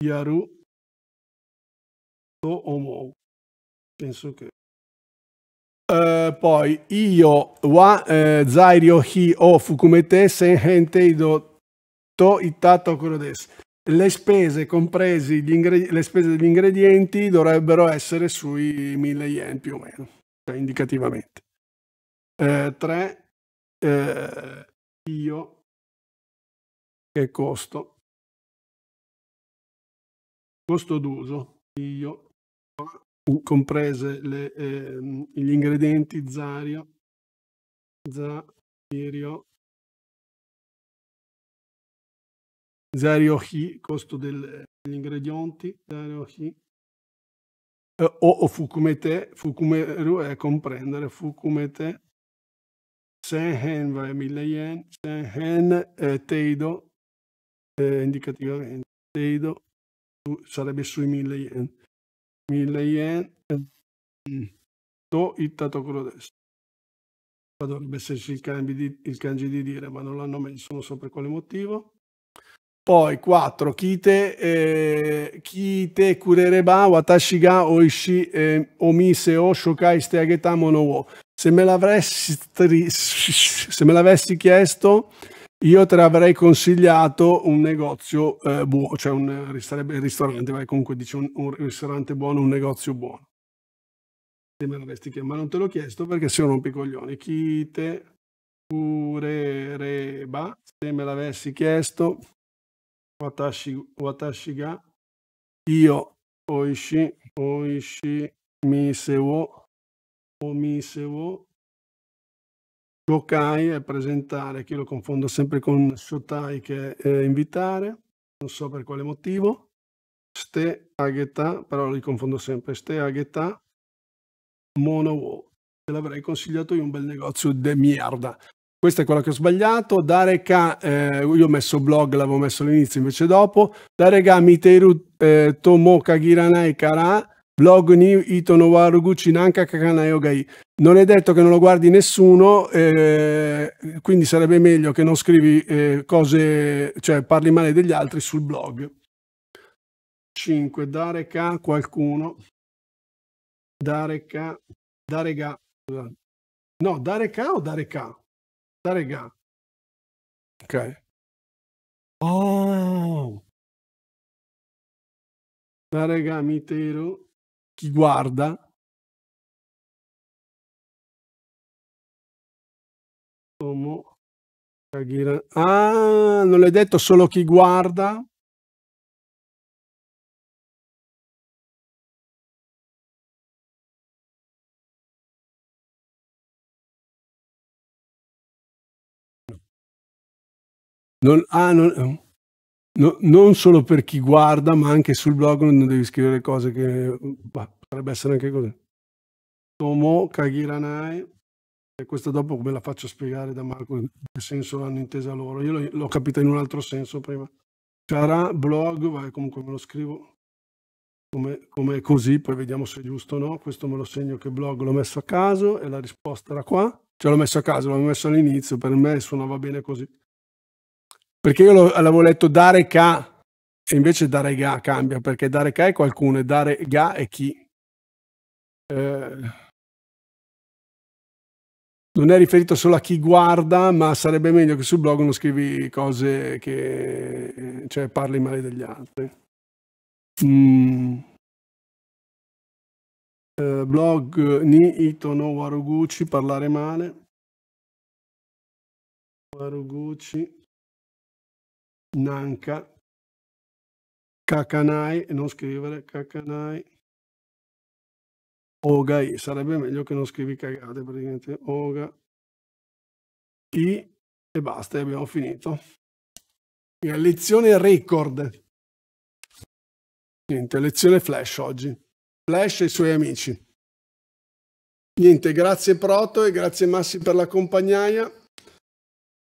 Yaru o Omo. Penso che. Uh, poi io wa uh, Zairio hi o fukumete sen hentei do to ittato kurodes. Le spese, compresi gli le spese degli ingredienti, dovrebbero essere sui 1000 yen più o meno, cioè indicativamente. 3 uh, eh, io che costo costo d'uso, io uh, comprese le, eh, gli ingredienti zario, zario, zario chi, costo del, degli ingredienti, zario chi, eh, o, o fukumete, fukumeru è eh, comprendere, fu come fukumete, senhen va a mille yen, senhen eh, teido, eh, indicativamente, teido, sarebbe sui 1000 yen 1000 yen eh, do ittato quello destro qua dovrebbe esserci il kanji, di, il kanji di dire ma non l'hanno messo non so per quale motivo poi 4 kite eh, kite kurereba watashi ga oishi eh, omise o shokai ste steageta mono wo se me l'avessi <laughs> chiesto io te l'avrei consigliato un negozio eh, buono, cioè un, sarebbe ristorante, vai comunque dice un, un, ristorante buono, un negozio buono. Te me l'avresti chiesto, ma non te l'ho chiesto perché sei un rompicoglione. Chite te curereba, se me l'avessi chiesto, watashi, watashi ga, io oishi, oishi misewo, o misewo Bokai è presentare, che io lo confondo sempre con Shotai che è eh, invitare, non so per quale motivo. Ste Agheta, però li confondo sempre, Ste Agheta, Mono Wo. Te l'avrei consigliato io un bel negozio de merda. Questo è quello che ho sbagliato. Dareka, eh, io ho messo blog, l'avevo messo all'inizio invece dopo. Dareka Miteru eh, Tomo Kagiranai Kara, blog New Ito no Waruguchi Nanka Kakanayogai non è detto che non lo guardi nessuno, eh, quindi sarebbe meglio che non scrivi eh, cose, cioè parli male degli altri sul blog. 5. Dare ca qualcuno. Dare ca. Dare ga. No, dare ca o dare ca? Dare ga. Ok. Oh. Dare K, mitero. Chi guarda Kagira. Ah, non l'hai detto solo chi guarda? Non, ah, non, eh, no, non, solo per chi guarda, ma anche sul blog non devi scrivere cose che bah, potrebbe essere anche così. Tomo Kagiranai. E questa dopo ve la faccio spiegare da Marco che senso l'hanno intesa loro. Io l'ho capita in un altro senso prima. Sarà blog, vai, comunque me lo scrivo come, come così, poi vediamo se è giusto o no. Questo me lo segno che blog l'ho messo a caso e la risposta era qua. Cioè l'ho messo a caso, l'ho messo all'inizio, per me suonava bene così. Perché io l'avevo letto dare ca e invece dare ga cambia, perché dare ca è qualcuno e dare ga è chi. Eh, non è riferito solo a chi guarda, ma sarebbe meglio che sul blog non scrivi cose che cioè, parli male degli altri. Mm. Eh, blog ni ito no waruguchi, parlare male. Waruguchi, Nanka, Kakanai, non scrivere, Kakanai. Oga, sarebbe meglio che non scrivi cagate praticamente. Oga, I e basta, e abbiamo finito. Lezione record. Niente, lezione flash oggi. Flash e i suoi amici. Niente, grazie Proto e grazie Massi per la compagnia.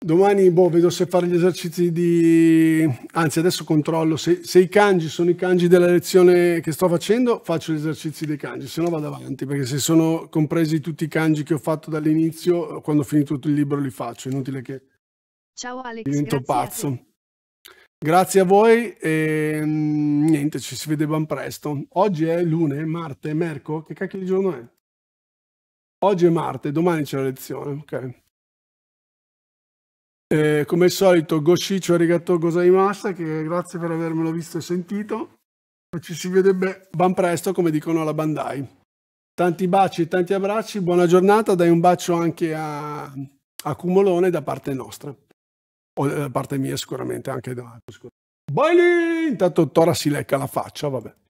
Domani boh, vedo se fare gli esercizi di... anzi adesso controllo, se, se, i kanji sono i kanji della lezione che sto facendo, faccio gli esercizi dei kanji, se no vado avanti, perché se sono compresi tutti i kanji che ho fatto dall'inizio, quando ho finito tutto il libro li faccio, inutile che Ciao Alex, divento pazzo. A grazie a voi e mm, niente, ci si vede ben presto. Oggi è lunedì, Marte, mercoledì, che cacchio di giorno è? Oggi è Marte, domani c'è la lezione, ok. Eh, come al solito, Goshiccio Arigato Gozaimasa, che grazie per avermelo visto e sentito. Ci si vedrebbe ben presto, come dicono alla Bandai. Tanti baci e tanti abbracci, buona giornata, dai un bacio anche a, a Cumolone da parte nostra, o eh, da parte mia sicuramente, anche da... Boilin! Intanto Tora si lecca la faccia, vabbè.